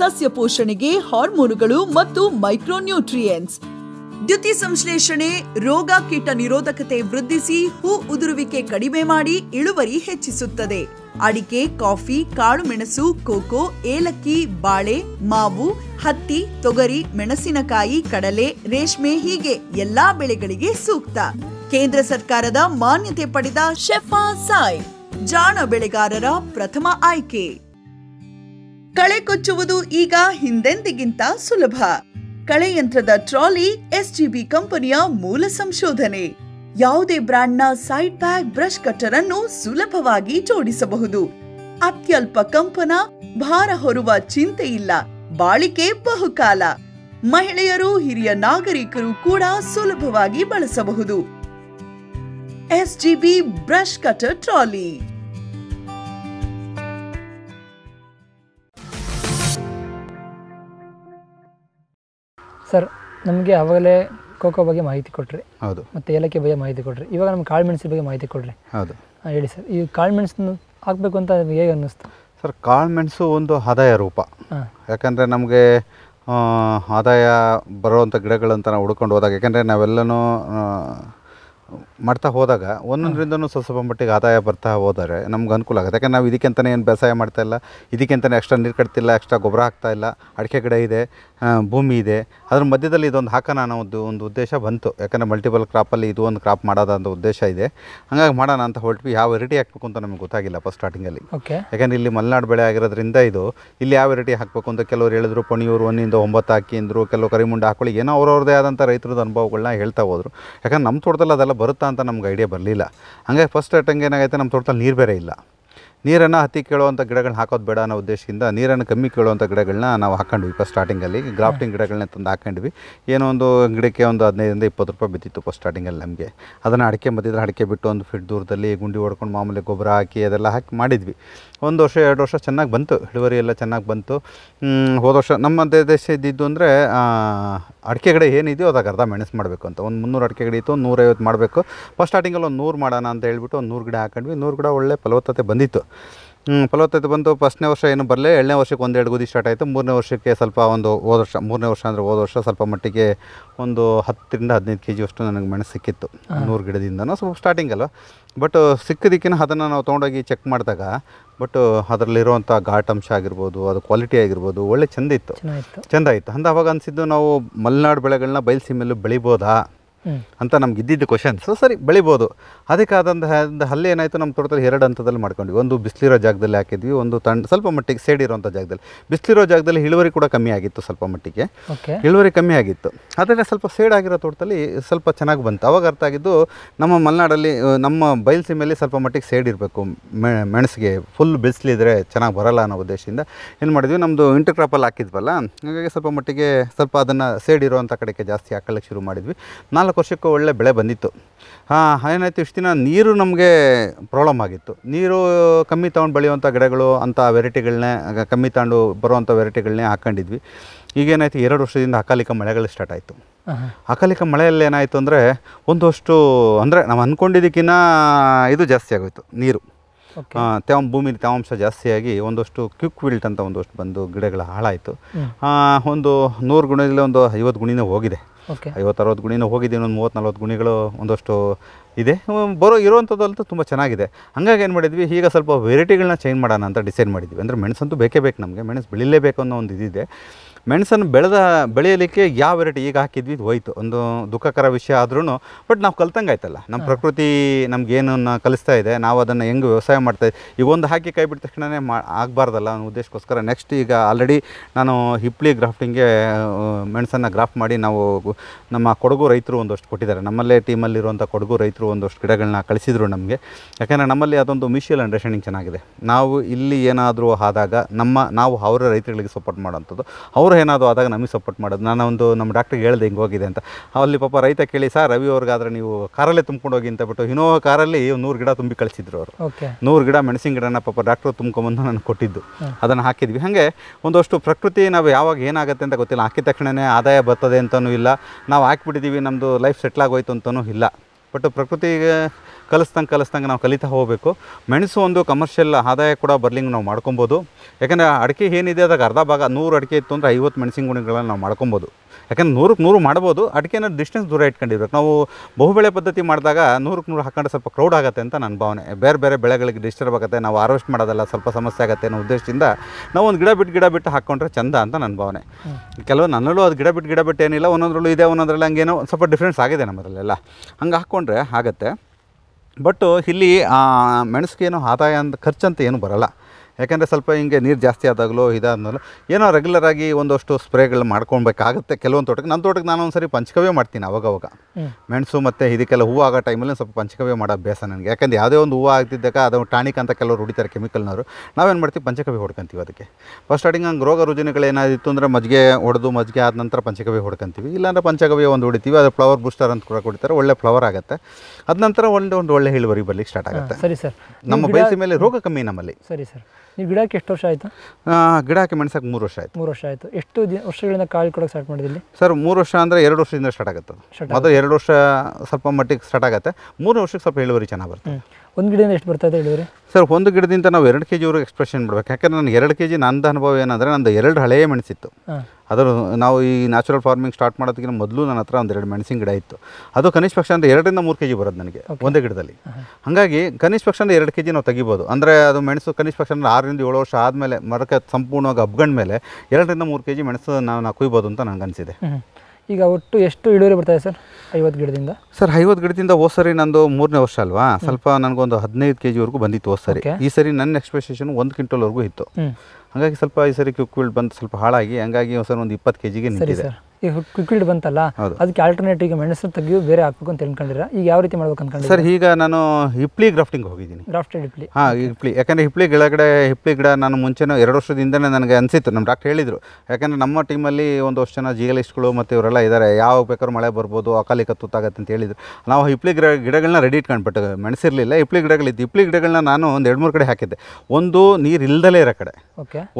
ಸಸ್ಯ ಪೋಷಣೆಗೆ ಹಾರ್ಮೋನುಗಳು ಮತ್ತು ಮೈಕ್ರೋನ್ಯೂಟ್ರಿಯೆಂಟ್ಸ್ ದ್ಯುತಿ ಸಂಶ್ಲೇಷಣೆ ರೋಗ ಕೀಟ ನಿರೋಧಕತೆ ವೃದ್ಧಿಸಿ ಹೂ ಉದುರುವಿಕೆ ಕಡಿಮೆ ಮಾಡಿ ಇಳುವರಿ ಹೆಚ್ಚಿಸುತ್ತದೆ ಅಡಿಕೆ ಕಾಫಿ ಕಾಳುಮೆಣಸು ಕೋಕೋ ಏಲಕ್ಕಿ ಬಾಳೆ ಮಾವು ಹತ್ತಿ ತೊಗರಿ ಮೆಣಸಿನಕಾಯಿ ಕಡಲೆ ರೇಷ್ಮೆ ಹೀಗೆ ಎಲ್ಲಾ ಬೆಳೆಗಳಿಗೆ ಸೂಕ್ತ ಕೇಂದ್ರ ಸರ್ಕಾರದ ಮಾನ್ಯತೆ ಪಡೆದ ಶೆಫಾ ಸಾಯ್ ಜಾಣ ಬೆಳೆಗಾರರ ಪ್ರಥಮ ಆಯ್ಕೆ ಕಳೆ ಕೊಚ್ಚುವುದು ಈಗ ಹಿಂದೆಂದಿಗಿಂತ ಸುಲಭ ಕಳೆ ಯಂತ್ರದ ಟ್ರಾಲಿ ಎಸ್ಜಿಬಿ ಕಂಪನಿಯ ಮೂಲ ಸಂಶೋಧನೆ ಯಾವುದೇ ಬ್ರಾಂಡ್ನ ಸೈಡ್ ಬ್ಯಾಗ್ ಬ್ರಷ್ ಕಟ್ಟರ್ ಅನ್ನು ಸುಲಭವಾಗಿ ಜೋಡಿಸಬಹುದು ಅತ್ಯಲ್ಪ ಕಂಪನ ಭಾರ ಹೊರುವ ಚಿಂತೆ ಇಲ್ಲ ಬಾಳಿಕೆ ಬಹುಕಾಲ ಮಹಿಳೆಯರು ಹಿರಿಯ ನಾಗರಿಕರು ಕೂಡ ಸುಲಭವಾಗಿ ಬಳಸಬಹುದು SGB brush cutter trolley sir ನಮಗೆ ಅವಾಗಲೇ ಕೋಕೋ ಬಗ್ಗೆ ಮಾಹಿತಿ ಕೊಟ್ರಿ ಹೌದು ಮತ್ತು ಏಲಕ್ಕಿ ಬಗ್ಗೆ ಮಾಹಿತಿ ಕೊಡಿರಿ ಇವಾಗ ನಮ್ಗೆ ಕಾಳು ಮೆಣಸಿನ ಬಗ್ಗೆ ಮಾಹಿತಿ ಕೊಡ್ರಿ ಹೌದು ಹೇಳಿ ಸರ್ ಈ ಕಾಳು ಮೆಣಸನ್ನು ಹಾಕಬೇಕು ಅಂತ ಹೇಗೆ ಅನ್ನಿಸ್ತು ಸರ್ ಕಾಳು ಮೆಣಸು ಒಂದು ಆದಾಯ ರೂಪ ಯಾಕಂದರೆ ನಮಗೆ ಆದಾಯ ಬರುವಂಥ ಗಿಡಗಳಂತ ನಾವು ಹುಡ್ಕೊಂಡು ಹೋದಾಗ ಯಾಕೆಂದರೆ ನಾವೆಲ್ಲನೂ ಮಾಡ್ತಾ ಹೋದಾಗ ಒಂದೊಂದರಿಂದನೂ ಸ್ವಲ್ಪ ಮಟ್ಟಿಗೆ ಆದಾಯ ಬರ್ತಾ ಹೋದರೆ ನಮ್ಗೆ ಅನುಕೂಲ ಆಗುತ್ತೆ ಯಾಕಂದ್ರೆ ನಾವು ಇದಕ್ಕೆ ಅಂತಲೇ ಏನು ಬೇಸಾಯ ಮಾಡ್ತಾ ಇಲ್ಲ ಇದಕ್ಕೆ ಅಂತಲೇ ಎಕ್ಸ್ಟ್ರಾ ನೀರು ಕಟ್ತಿಲ್ಲ ಎಕ್ಸ್ಟ್ರಾ ಗೊಬ್ಬರ ಹಾಕ್ತಾ ಇಲ್ಲ ಅಡಿಕೆ ಗಿಡ ಇದೆ ಭೂಮಿ ಇದೆ ಅದ್ರ ಮಧ್ಯದಲ್ಲಿ ಇದೊಂದು ಹಾಕೋಣ ಅನ್ನೋ ಒಂದು ಒಂದು ಉದ್ದೇಶ ಬಂತು ಯಾಕಂದರೆ ಮಲ್ಟಿಪಲ್ ಕ್ರಾಪಲ್ಲಿ ಇದು ಒಂದು ಕ್ರಾಪ್ ಮಾಡೋದಂತ ಉದ್ದೇಶ ಇದೆ ಹಂಗಾಗಿ ಮಾಡೋಣ ಅಂತ ಹೊರಟ್ವಿ ಯಾವ ವೆರೈಟಿ ಹಾಕಬೇಕು ಅಂತ ನಮಗೆ ಗೊತ್ತಾಗಿಲ್ಲ ಫಸ್ಟ್ ಸ್ಟಾರ್ಟಿಂಗಲ್ಲಿ ಓಕೆ ಯಾಕಂದರೆ ಇಲ್ಲಿ ಮಲೆನಾಡು ಬೆಳೆ ಆಗಿರೋದ್ರಿಂದ ಇದು ಇಲ್ಲಿ ಯಾವ ವೆರೈಟಿ ಹಾಕಬೇಕು ಅಂತ ಕೆಲವರು ಹೇಳಿದ್ರು ಪಣಿಯೂರು ಒಂದಿಂದ ಒಂಬತ್ತು ಹಾಕಿ ಅಂದರು ಕೆಲವು ಕರಿಮುಂಡ ಹಾಕೊಳ್ಳಿ ಏನೋ ಅವ್ರವ್ರದ್ದೇ ಆದಂಥ ರೈತರದ್ದು ಅನುಭವಗಳನ್ನ ಹೇಳ್ತಾ ಹೋದ್ರು ಯಾಕಂದ್ರೆ ನಮ್ಮ ತೋಟದಲ್ಲಿ ಅದೆಲ್ಲ ಬರುತ್ತಾ ಅಂತ ನಮ್ಗೆ ಐಡಿಯಾ ಬರಲಿಲ್ಲ ಹಂಗಾಗಿ ಫಸ್ಟ್ ಅಟಂಗೆ ಏನಾಗೈತೆ ನಮ್ಮ ತೋಟದಲ್ಲಿ ನೀರು ಬೇರೆ ಇಲ್ಲ ನೀರನ್ನು ಹತ್ತಿ ಕೇಳುವಂಥ ಗಿಡಗಳನ್ನ ಹಾಕೋದು ಬೇಡ ಅನ್ನೋ ಉದ್ದೇಶದಿಂದ ನೀರನ್ನು ಕಮ್ಮಿ ಕೇಳುವಂಥ ಗಿಡಗಳನ್ನ ನಾವು ಹಾಕೊಂಡ್ವಿ ಫಸ್ಟ್ ಸ್ಟಾರ್ಟಿಂಗಲ್ಲಿ ಗ್ರಾಫ್ಟಿಂಗ್ ಗಿಡಗಳನ್ನ ತಂದು ಹಾಕೊಂಡ್ವಿ ಏನೋ ಒಂದು ಗಿಡಕ್ಕೆ ಒಂದು ಹದಿನೈದರಿಂದ ಇಪ್ಪತ್ತು ರೂಪಾಯಿ ಬಿದ್ದಿತ್ತು ಫಸ್ಟ್ ಸ್ಟಾರ್ಟಿಂಗಲ್ಲಿ ನಮಗೆ ಅದನ್ನು ಅಡಿಕೆ ಬಂದಿದ್ರೆ ಅಡಿಕೆ ಬಿಟ್ಟು ಒಂದು ಫಿಟ್ ದೂರದಲ್ಲಿ ಗುಂಡಿ ಹೊಡ್ಕೊಂಡು ಮಾಮೂಲಿ ಗೊಬ್ಬರ ಹಾಕಿ ಅದೆಲ್ಲ ಹಾಕಿ ಮಾಡಿದ್ವಿ ಒಂದು ವರ್ಷ ಎರಡು ವರ್ಷ ಚೆನ್ನಾಗಿ ಬಂತು ಇಳುವರಿ ಎಲ್ಲ ಚೆನ್ನಾಗಿ ಬಂತು ಹೋದ ವರ್ಷ ನಮ್ಮ ದೇಶ ಇದ್ದಿದ್ದು ಅಂದರೆ ಅಡಿಕೆ ಏನಿದೆಯೋ ಅದಕ್ಕೆ ಅರ್ಧ ಮೆಣಸು ಮಾಡಬೇಕು ಅಂತ ಒಂದು ಮುನ್ನೂರು ಅಡಿಕೆ ಗಿಡ ಇತ್ತು ನೂರೈವತ್ತು ಮಾಡಬೇಕು ಫಸ್ಟ್ ಸ್ಟಾರ್ಟಿಂಗಲ್ಲಿ ಒಂದು ನೂರು ಮಾಡೋಣ ಅಂತ ಹೇಳ್ಬಿಟ್ಟು ಒಂದು ನೂರು ಗಿಡ ಹಾಕೊಂಡ್ವಿ ನೂರು ಗಿಡ ಒಳ್ಳೆ ಫಲವತ್ತತೆ ಬಂದಿತ್ತು ಫಲವತ್ತತೆ ಬಂದು ಫಸ್ಟ್ನೇ ವರ್ಷ ಏನು ಬರಲೇ ಎರಡನೇ ವರ್ಷಕ್ಕೆ ಒಂದೆರಡು ಗುದಿ ಸ್ಟಾರ್ಟ್ ಆಯಿತು ಮೂರನೇ ವರ್ಷಕ್ಕೆ ಸ್ವಲ್ಪ ಒಂದು ಹೋದ ವರ್ಷ ಮೂರನೇ ವರ್ಷ ಅಂದರೆ ಹೋದ ವರ್ಷ ಸ್ವಲ್ಪ ಮಟ್ಟಿಗೆ ಒಂದು ಹತ್ತರಿಂದ ಹದಿನೈದು ಕೆ ಅಷ್ಟು ನನಗೆ ಮೆಣಸು ಸಿಕ್ಕಿತ್ತು ನೂರು ಗಿಡದಿಂದನೂ ಸ್ವಲ್ಪ ಸ್ಟಾರ್ಟಿಂಗಲ್ಲ ಬಟ್ uh, ಸಿಕ್ಕದಕ್ಕಿಂತ ಅದನ್ನು ನಾವು ತೊಗೊಂಡೋಗಿ ಚೆಕ್ ಮಾಡಿದಾಗ ಬಟ್ uh, ಅದರಲ್ಲಿರುವಂಥ ಘಾಟ್ ಅಂಶ ಆಗಿರ್ಬೋದು ಅದು ಕ್ವಾಲಿಟಿ ಆಗಿರ್ಬೋದು ಒಳ್ಳೆ ಚೆಂದ ಇತ್ತು ಚೆಂದ ಇತ್ತು ಅಂದ ಅವಾಗ ಅನಿಸಿದ್ದು ನಾವು ಮಲೆನಾಡು ಬೆಳೆಗಳನ್ನ ಬಯಲು ಸೀಮೆಯಲ್ಲೂ ಬೆಳಿಬೋದಾ ಅಂತ ನಮ್ಗೆ ಇದ್ದಿದ್ದು ಕ್ವಶನ್ಸ್ ಸರಿ ಬೆಳಿಬೋದು ಅದಕ್ಕಾದಂತಹ ಹಲ್ಲೆ ಏನಾಯಿತು ನಮ್ಮ ತೋಟದಲ್ಲಿ ಎರಡು ಹಂತದಲ್ಲಿ ಮಾಡ್ಕೊಂಡ್ವಿ ಒಂದು ಬಿಸಿಲಿರೋ ಜಾಗದಲ್ಲಿ ಹಾಕಿದ್ವಿ ಒಂದು ತಣ್ಣ ಸ್ವಲ್ಪ ಮಟ್ಟಿಗೆ ಸೇಡಿರುವಂಥ ಜಾಗದಲ್ಲಿ ಬಿಸಿಲಿರೋ ಜಾಗದಲ್ಲಿ ಇಳುವರಿ ಕೂಡ ಕಮ್ಮಿ ಆಗಿತ್ತು ಸ್ವಲ್ಪ ಮಟ್ಟಿಗೆ ಇಳುವರಿ ಕಮ್ಮಿ ಆಗಿತ್ತು ಆದರೆ ಸ್ವಲ್ಪ ಆಗಿರೋ ತೋಟದಲ್ಲಿ ಸ್ವಲ್ಪ ಚೆನ್ನಾಗಿ ಬಂತು ಅವಾಗ ಅರ್ಥ ಆಗಿದ್ದು ನಮ್ಮ ಮಲೆನಾಡಲ್ಲಿ ನಮ್ಮ ಬಯಲುಸೀಮೆಯಲ್ಲಿ ಸ್ವಲ್ಪ ಮಟ್ಟಿಗೆ ಸೇಡಿರಬೇಕು ಇರಬೇಕು ಮೆಣಸಿಗೆ ಫುಲ್ ಬಿಸಿಲಿದ್ರೆ ಚೆನ್ನಾಗಿ ಬರಲ್ಲ ಅನ್ನೋ ಉದ್ದೇಶದಿಂದ ಏನು ಮಾಡಿದ್ವಿ ನಮ್ಮದು ಇಂಟರ್ ಕ್ರಾಪಲ್ಲಿ ಹಾಕಿದ್ವಲ್ಲ ಹಾಗಾಗಿ ಸ್ವಲ್ಪ ಮಟ್ಟಿಗೆ ಸ್ವಲ್ಪ ಅದನ್ನು ಸೇಡ್ ಕಡೆಗೆ ಜಾಸ್ತಿ ಹಾಕಲಿಕ್ಕೆ ಶುರು ಮಾಡಿದ್ವಿ ನಾಲ್ಕು ವರ್ಷಕ್ಕೂ ಒಳ್ಳೆ ಬೆಳೆ ಬಂದಿತ್ತು ಹಾಂ ಏನಾಯಿತು ಇಷ್ಟು ದಿನ ನೀರು ನಮಗೆ ಪ್ರಾಬ್ಲಮ್ ಆಗಿತ್ತು ನೀರು ಕಮ್ಮಿ ತಗೊಂಡು ಬೆಳೆಯುವಂಥ ಗಿಡಗಳು ಅಂಥ ವೆರೈಟಿಗಳನ್ನೇ ಕಮ್ಮಿ ತಗೊಂಡು ಬರುವಂಥ ವೆರೈಟಿಗಳನ್ನೇ ಹಾಕೊಂಡಿದ್ವಿ ಈಗೇನಾಯಿತು ಎರಡು ವರ್ಷದಿಂದ ಅಕಾಲಿಕ ಮಳೆಗಳು ಸ್ಟಾರ್ಟ್ ಆಯಿತು ಅಕಾಲಿಕ ಮಳೆಯಲ್ಲಿ ಏನಾಯಿತು ಅಂದರೆ ಒಂದಷ್ಟು ಅಂದರೆ ನಾವು ಅಂದ್ಕೊಂಡಿದ್ದಕ್ಕಿಂತ ಇದು ಜಾಸ್ತಿ ಆಗೋಯಿತು ನೀರು ತೇವಾಂಶ ಭೂಮಿ ತೇವಾಂಶ ಜಾಸ್ತಿಯಾಗಿ ಒಂದಷ್ಟು ಕ್ವಿಕ್ ವಿಲ್ಟ್ ಅಂತ ಒಂದಷ್ಟು ಬಂದು ಗಿಡಗಳ ಹಾಳಾಯಿತು ಒಂದು ನೂರು ಗುಣದಲ್ಲಿ ಒಂದು ಐವತ್ತು ಗುಣಿನೇ ಹೋಗಿದೆ ಐವತ್ತು ಅರವತ್ತು ಗುಣಿನೂ ಹೋಗಿದೆ ಇನ್ನೊಂದು ಮೂವತ್ತು ನಲ್ವತ್ತು ಗುಣಿಗಳು ಒಂದಷ್ಟು ಇದೆ ಬರೋ ಇರೋವಂಥದ್ದಲ್ಲಂತೂ ತುಂಬ ಚೆನ್ನಾಗಿದೆ ಹಾಗಾಗಿ ಏನು ಮಾಡಿದ್ವಿ ಈಗ ಸ್ವಲ್ಪ ವೆರೈಟಿಗಳನ್ನ ಚೇಂಜ್ ಮಾಡೋಣ ಅಂತ ಡಿಸೈಡ್ ಮಾಡಿದ್ವಿ ಅಂದರೆ ಮೆಣಸಂತೂ ಬೇಕೇ ಬೇಕು ನಮಗೆ ಮೆಣಸು ಬೆಳಿಲೇಬೇಕು ಅನ್ನೋ ಒಂದು ಇದಿದೆ ಮೆಣಸನ್ನು ಬೆಳೆದ ಬೆಳೆಯಲಿಕ್ಕೆ ಯಾವ ವೆರೈಟಿ ಈಗ ಹಾಕಿದ್ವಿ ಹೋಯ್ತು ಒಂದು ದುಃಖಕರ ವಿಷಯ ಆದ್ರೂ ಬಟ್ ನಾವು ಕಲ್ತಂಗೆ ಆಯ್ತಲ್ಲ ನಮ್ಮ ಪ್ರಕೃತಿ ನಮ್ಗೇನನ್ನು ಕಲಿಸ್ತಾ ಇದೆ ನಾವು ಅದನ್ನು ಹೆಂಗೆ ವ್ಯವಸಾಯ ಮಾಡ್ತಾ ಈಗ ಒಂದು ಹಾಕಿ ಕೈ ಬಿಟ್ಟ ತಕ್ಷಣವೇ ಮಾ ಆಗಬಾರ್ದಲ್ಲ ಅನ್ನೋ ಉದ್ದೇಶಕ್ಕೋಸ್ಕರ ನೆಕ್ಸ್ಟ್ ಈಗ ಆಲ್ರೆಡಿ ನಾನು ಹಿಪ್ಲಿ ಗ್ರಾಫ್ಟಿಂಗ್ಗೆ ಮೆಣಸನ್ನು ಗ್ರಾಫ್ಟ್ ಮಾಡಿ ನಾವು ನಮ್ಮ ಕೊಡಗು ರೈತರು ಒಂದಷ್ಟು ಕೊಟ್ಟಿದ್ದಾರೆ ನಮ್ಮಲ್ಲೇ ಟೀಮಲ್ಲಿರುವಂಥ ಕೊಡಗು ರೈತರು ಒಂದಷ್ಟು ಗಿಡಗಳನ್ನ ಕಳಿಸಿದ್ರು ನಮಗೆ ಯಾಕೆಂದರೆ ನಮ್ಮಲ್ಲಿ ಅದೊಂದು ಮ್ಯೂಚುವಲ್ ಅಂಡರ್ಸ್ಟ್ಯಾಂಡಿಂಗ್ ಚೆನ್ನಾಗಿದೆ ನಾವು ಇಲ್ಲಿ ಏನಾದರೂ ಆದಾಗ ನಮ್ಮ ನಾವು ಅವರ ರೈತರಿಗೆ ಸಪೋರ್ಟ್ ಮಾಡೋವಂಥದ್ದು ಅವರ ಏನಾದರೂ ಆದಾಗ ನಮಗೆ ಸಪೋರ್ಟ್ ಮಾಡೋದು ನಾನು ಒಂದು ನಮ್ಮ ಡಾಕ್ಟ್ರಿಗೆ ಹೇಳಿದೆ ಹಿಂಗೆ ಹೋಗಿದೆ ಅಂತ ಅಲ್ಲಿ ಪಾಪ ರೈತ ಕೇಳಿ ಸರ್ ರವಿ ಅವ್ರಿಗಾದ್ರೆ ನೀವು ಕಾರಲ್ಲೇ ತುಂಬ್ಕೊಂಡು ಹೋಗಿ ಅಂತ ಬಿಟ್ಟು ಇನ್ನೋ ಕಾರಲ್ಲಿ ನೂರು ಗಿಡ ತುಂಬಿ ಕಳಿಸಿದ್ರು ಅವರು ನೂರು ಗಿಡ ಮೆಣಸಿನ ಗಿಡನ ಪಾಪ ಡಾಕ್ಟ್ರು ತುಂಬ್ಕೊಂಬಂದು ನಾನು ಕೊಟ್ಟಿದ್ದು ಅದನ್ನು ಹಾಕಿದ್ವಿ ಹಾಗೆ ಒಂದಷ್ಟು ಪ್ರಕೃತಿ ನಾವು ಯಾವಾಗ ಏನಾಗುತ್ತೆ ಅಂತ ಗೊತ್ತಿಲ್ಲ ಹಾಕಿದ ತಕ್ಷಣವೇ ಆದಾಯ ಬರ್ತದೆ ಅಂತಲೂ ಇಲ್ಲ ನಾವು ಹಾಕಿಬಿಟ್ಟಿದ್ದೀವಿ ನಮ್ಮದು ಲೈಫ್ ಸೆಟ್ಲ್ ಆಗೋಯ್ತು ಅಂತಲೂ ಇಲ್ಲ ಬಟ್ ಪ್ರಕೃತಿಗೆ ಕಲಿಸ್ದಂಗೆ ಕಲಿಸ್ದಂಗೆ ನಾವು ಕಲಿತಾ ಹೋಗಬೇಕು ಮೆಣಸು ಒಂದು ಕಮರ್ಷಿಯಲ್ ಆದಾಯ ಕೂಡ ಬರ್ಲಿಂಗ್ ನಾವು ಮಾಡ್ಕೊಬೋದು ಯಾಕಂದರೆ ಅಡಿಕೆ ಏನಿದೆ ಅದಕ್ಕೆ ಅರ್ಧ ಭಾಗ ನೂರು ಅಡಿಕೆ ಇತ್ತು ಅಂದರೆ ಐವತ್ತು ಮೆಣಸಿನ ಗುಣಗಳನ್ನು ನಾವು ಮಾಡ್ಕೊಬೋದು ಯಾಕಂದ್ರೆ ನೂರಕ್ಕೆ ನೂರು ಮಾಡ್ಬೋದು ಅಡಿಕೆನ ಡಿಸ್ಟೆನ್ಸ್ ದೂರ ಇಟ್ಕೊಂಡಿರ್ಬೇಕು ನಾವು ಬಹುಬೆಳೆ ಪದ್ಧತಿ ಮಾಡಿದಾಗ ನೂರಕ್ಕೆ ನೂರು ಹಾಕೊಂಡ್ರೆ ಸ್ವಲ್ಪ ಕ್ರೌಡ್ ಆಗುತ್ತೆ ಅಂತ ನನ್ನ ಭಾವನೆ ಬೇರೆ ಬೇರೆ ಬೆಳೆಗಳಿಗೆ ಡಿಸ್ಟರ್ಬ್ ಆಗುತ್ತೆ ನಾವು ಹಾರ್ವೆಸ್ಟ್ ಮಾಡೋದಲ್ಲ ಸ್ವಲ್ಪ ಸಮಸ್ಯೆ ಆಗುತ್ತೆ ಅನ್ನೋ ಉದ್ದೇಶದಿಂದ ನಾವು ಒಂದು ಗಿಡ ಬಿಟ್ಟು ಗಿಡ ಬಿಟ್ಟು ಹಾಕ್ಕೊಂಡ್ರೆ ಚಂದ ಅಂತ ನನ್ನ ಭಾವನೆ ಕೆಲವು ನನ್ನಲ್ಲೂ ಅದು ಗಿಡ ಬಿಟ್ಟು ಗಿಡ ಬಿಟ್ಟು ಏನಿಲ್ಲ ಒಂದೊಂದರಲ್ಲೂ ಇದೆ ಒಂದೊಂದರಲ್ಲಿ ಹಂಗೇನೋ ಸ್ವಲ್ಪ ಡಿಫ್ರೆನ್ಸ್ ಆಗಿದೆ ನಮ್ಮದರಲ್ಲೆಲ್ಲ ಹಂಗೆ ಹಾಕ್ಕೊಂಡ್ರೆ ಆಗುತ್ತೆ ಬಟ್ಟು ಇಲ್ಲಿ ಏನು ಆದಾಯ ಅಂತ ಖರ್ಚಂತ ಏನು ಬರೋಲ್ಲ ಯಾಕೆಂದರೆ ಸ್ವಲ್ಪ ಹಿಂಗೆ ನೀರು ಜಾಸ್ತಿ ಆದಾಗಲೋ ಇದಾದ್ಮೇಲೆ ಏನೋ ರೆಗ್ಯುಲರಾಗಿ ಒಂದಷ್ಟು ಸ್ಪ್ರೇಗಳು ಮಾಡ್ಕೊಳ್ಬೇಕಾಗುತ್ತೆ ಕೆಲವೊಂದು ತೋಟಕ್ಕೆ ನನ್ನ ತೋಟಕ್ಕೆ ನಾನು ಒಂದ್ಸರಿ ಪಂಚಕವ್ಯ ಮಾಡ್ತೀನಿ ಅವಾಗವಾಗ ಮೆಣಸು ಮತ್ತು ಇದಕ್ಕೆಲ್ಲ ಹೂವು ಆಗೋ ಟೈಮಲ್ಲಿ ಸ್ವಲ್ಪ ಪಂಚಕವ್ಯ ಮಾಡೋ ಅಭ್ಯಾಸ ನನಗೆ ಯಾಕಂದರೆ ಯಾವುದೇ ಒಂದು ಹೂವು ಆಗ್ತಿದ್ದಾಗ ಅದು ಟಾನಿಕ್ ಅಂತ ಕೆಲವರು ಹೊಡಿತಾರೆ ಕೆಮಿಕಲ್ನವರು ನಾವೇನು ಮಾಡ್ತೀವಿ ಪಂಚಕವ್ಯ ಹೊಡ್ಕೊಂತೀವಿ ಅದಕ್ಕೆ ಫಸ್ಟ್ ಸ್ಟಾರ್ಟಿಂಗ್ ಹಂಗೆ ರೋಗ ರುಜಿನಗಳೇನಾದಿತ್ತು ಅಂದರೆ ಮಜ್ಜಿಗೆ ಹೊಡೆದು ಮಜ್ಜಿಗೆ ಆದ ನಂತರ ಪಂಚಕವ್ಯ ಹೊಡ್ಕೊಂತೀವಿ ಇಲ್ಲಾಂದರೆ ಪಂಚಕವ್ಯ ಒಂದು ಹೊಡಿತೀವಿ ಅದು ಫ್ಲವರ್ ಬೂಸ್ಟರ್ ಅಂತ ಕೂಡ ಕೊಡ್ತಾರೆ ಒಳ್ಳೆ ಫ್ಲವರ್ ಆಗುತ್ತೆ ಅದ ನಂತರ ಒಂದು ಒಂದು ಒಳ್ಳೆ ಇಳುವರಿ ಬರಲಿಕ್ಕೆ ಸ್ಟಾರ್ಟ್ ಆಗುತ್ತೆ ಸರಿ ಸರ್ ನಮ್ಮ ಬಯಸಿ ಮೇಲೆ ರೋಗ ಕಮ್ಮಿ ನಮ್ಮಲ್ಲಿ ಸರಿ ಸರ್ ನೀವು ಗಿಡಕ್ಕೆ ಎಷ್ಟು ವರ್ಷ ಆಯಿತು ಗಿಡಕ್ಕೆ ಮೆಣಸಕ್ಕೆ ಮೂರು ವರ್ಷ ಆಯಿತು ಮೂರು ವರ್ಷ ಆಯಿತು ಎಷ್ಟು ವರ್ಷಗಳಿಂದ ಕಾಯಿ ಕೊಡೋಕೆ ಸ್ಟಾರ್ಟ್ ಮಾಡಿದಿಲ್ಲಿ ಸರ್ ಮೂರು ವರ್ಷ ಅಂದರೆ ಎರಡು ವರ್ಷದಿಂದ ಸ್ಟಾರ್ಟ್ ಆಗುತ್ತೆ ಮೊದಲು ಎರಡು ವರ್ಷ ಸ್ವಲ್ಪ ಮಟ್ಟಿಗೆ ಸ್ಟಾರ್ಟ್ ಆಗುತ್ತೆ ಮೂರು ವರ್ಷಕ್ಕೆ ಸ್ವಲ್ಪ ಇಳುವರಿ ಚೆನ್ನಾಗಿ ಬರುತ್ತೆ ಒಂದು ಗಿಡದಿಂದ ಎಷ್ಟು ಬರ್ತಾ ಇದೆ ಇಳುವರಿ ಸರ್ ಒಂದು ಗಿಡದಿಂದ ನಾವು ಎರಡು ಕೆ ಜಿವರೆಗೆ ಎಕ್ಸ್ಪ್ರೆಷನ್ ಬಿಡ್ಬೇಕು ಯಾಕಂದ್ರೆ ನನಗೆ ಎರಡು ಕೆ ಜಿ ನಂದು ಅನುಭವ ಏನಂದರೆ ನಂದು ಎರಡು ಹಳೆಯ ಮೆಣಸಿತ್ತು ಅದರ ನಾವು ಈ ನ್ಯಾಚುರಲ್ ಫಾರ್ಮಿಂಗ್ ಸ್ಟಾರ್ಟ್ ಮಾಡೋದಕ್ಕಿಂತ ಮೊದಲು ನನ್ನ ಹತ್ರ ಒಂದೆರಡು ಮೆಣಸಿನ ಗಿಡ ಇತ್ತು ಅದು ಕನಿಷ್ಠ ಪಕ್ಷ ಅಂದರೆ ಎರಡರಿಂದ ಮೂರು ಕೆ ಜಿ ಬರೋದು ನನಗೆ ಒಂದೇ ಗಿಡದಲ್ಲಿ ಹಾಗಾಗಿ ಕನಿಷ್ಠ ಪಕ್ಷ ಅಂದರೆ ಎರಡು ಕೆ ಜಿ ನಾವು ತೆಗಿಬೋದು ಅಂದರೆ ಅದು ಮೆಣಸು ಕನಿಷ್ಠ ಪಕ್ಷ ಅಂದರೆ ಆರರಿಂದ ಏಳು ವರ್ಷ ಆದಮೇಲೆ ಮರಕ್ಕೆ ಸಂಪೂರ್ಣವಾಗಿ ಹಬ್ಗಂಡ ಮೇಲೆ ಎರಡರಿಂದ ಮೂರು ಕೆ ಜಿ ಮೆಣಸು ನಾವು ನಾವು ಕುಯ್ಬೋದು ಅಂತ ನನಗೆ ಅನಿಸಿದೆ ಈಗ ಒಟ್ಟು ಎಷ್ಟು ಇಳುವರಿ ಬರ್ತದೆ ಸರ್ ಐವತ್ತು ಗಿಡದಿಂದ ಸರ್ ಐವತ್ತು ಗಿಡದಿಂದ ಹೋದ ಸರಿ ನಂದು ಮೂರನೇ ವರ್ಷ ಅಲ್ವಾ ಸ್ವಲ್ಪ ನನಗೊಂದು ಹದಿನೈದು ಕೆ ಜಿವರೆಗೂ ಬಂದಿತ್ತು ಹೋದ ಸರಿ ಈ ಸರಿ ನನ್ನ ಎಕ್ಸ್ಪೆಕ್ಟೇಷನ್ ಒಂದು ಕ್ವಿಂಟಲ್ವರೆಗೂ ಇತ್ತು ಹಂಗಾಗಿ ಸ್ವಲ್ಪ ಈ ಸರಿ ಕ್ವಿಕ್ ಬಂದು ಸ್ವಲ್ಪ ಹಾಳಾಗಿ ಹಂಗಾಗಿ ಒಂದು ಸರ್ ಒಂದು ಇಪ್ಪತ್ತು ಕೆ ಜಿಗೆ ನಿಂತಿದೆ ಈ ಕ್ವಿಕ್ವಿಡ್ ಬಂತಲ್ಲ ಅದಕ್ಕೆ ಆಲ್ಟರ್ನೇಟಿವ್ ಮೆಣಸು ತೆಗಿಯು ಬೇರೆ ಹಾಕ್ಬೇಕು ಅಂತ ಈಗ ಯಾವ ರೀತಿ ಮಾಡ್ಬೇಕು ಸರ್ ಈಗ ನಾನು ಹಿಪ್ಲಿ ಗ್ರಾಫ್ಟಿಂಗ್ ಹೋಗಿದ್ದೀನಿ ಗ್ರಾಫ್ಟೆಡ್ ಹಿಪ್ಲಿ ಹಾ ಹಿಪ್ಲಿ ಯಾಕಂದರೆ ಹಿಪ್ಲಿ ಕೆಳಗಡೆ ಹಿಪ್ಲಿ ಗಿಡ ನಾನು ಮುಂಚೆನೂ ಎರಡು ವರ್ಷದಿಂದನೇ ನನಗೆ ಅನಿಸಿತ್ತು ನಮ್ಮ ಡಾಕ್ಟರ್ ಹೇಳಿದರು ಯಾಕಂದರೆ ನಮ್ಮ ಟೀಮಲ್ಲಿ ಒಂದು ವರ್ಷ ಜನ ಜಿ ಗಳು ಮತ್ತು ಇವರೆಲ್ಲ ಇದ್ದಾರೆ ಯಾವ ಬೇಕಾದ್ರೂ ಮಳೆ ಬರ್ಬೋದು ಅಕಾಲಿಕ ತುತ್ತಾಗತ್ತೆ ಅಂತ ಹೇಳಿದ್ರು ನಾವು ಹಿಪ್ಲಿ ಗಿಡ ಗಿಡಗಳನ್ನ ರೆಡಿ ಇಟ್ಕೊಂಡ್ಬಿಟ್ಟು ಮೆಣಸಿರಲಿಲ್ಲ ಹಿಪ್ಲಿ ಗಿಡಗಳಿದ್ದು ಹಿಪ್ಲಿ ಗಿಡಗಳನ್ನ ನಾನು ಒಂದು ಎರಡು ಮೂರು ಕಡೆ ಹಾಕಿದ್ದೆ ಒಂದು ನೀರು ಇಲ್ದಲೇ ಇರೋ ಕಡೆ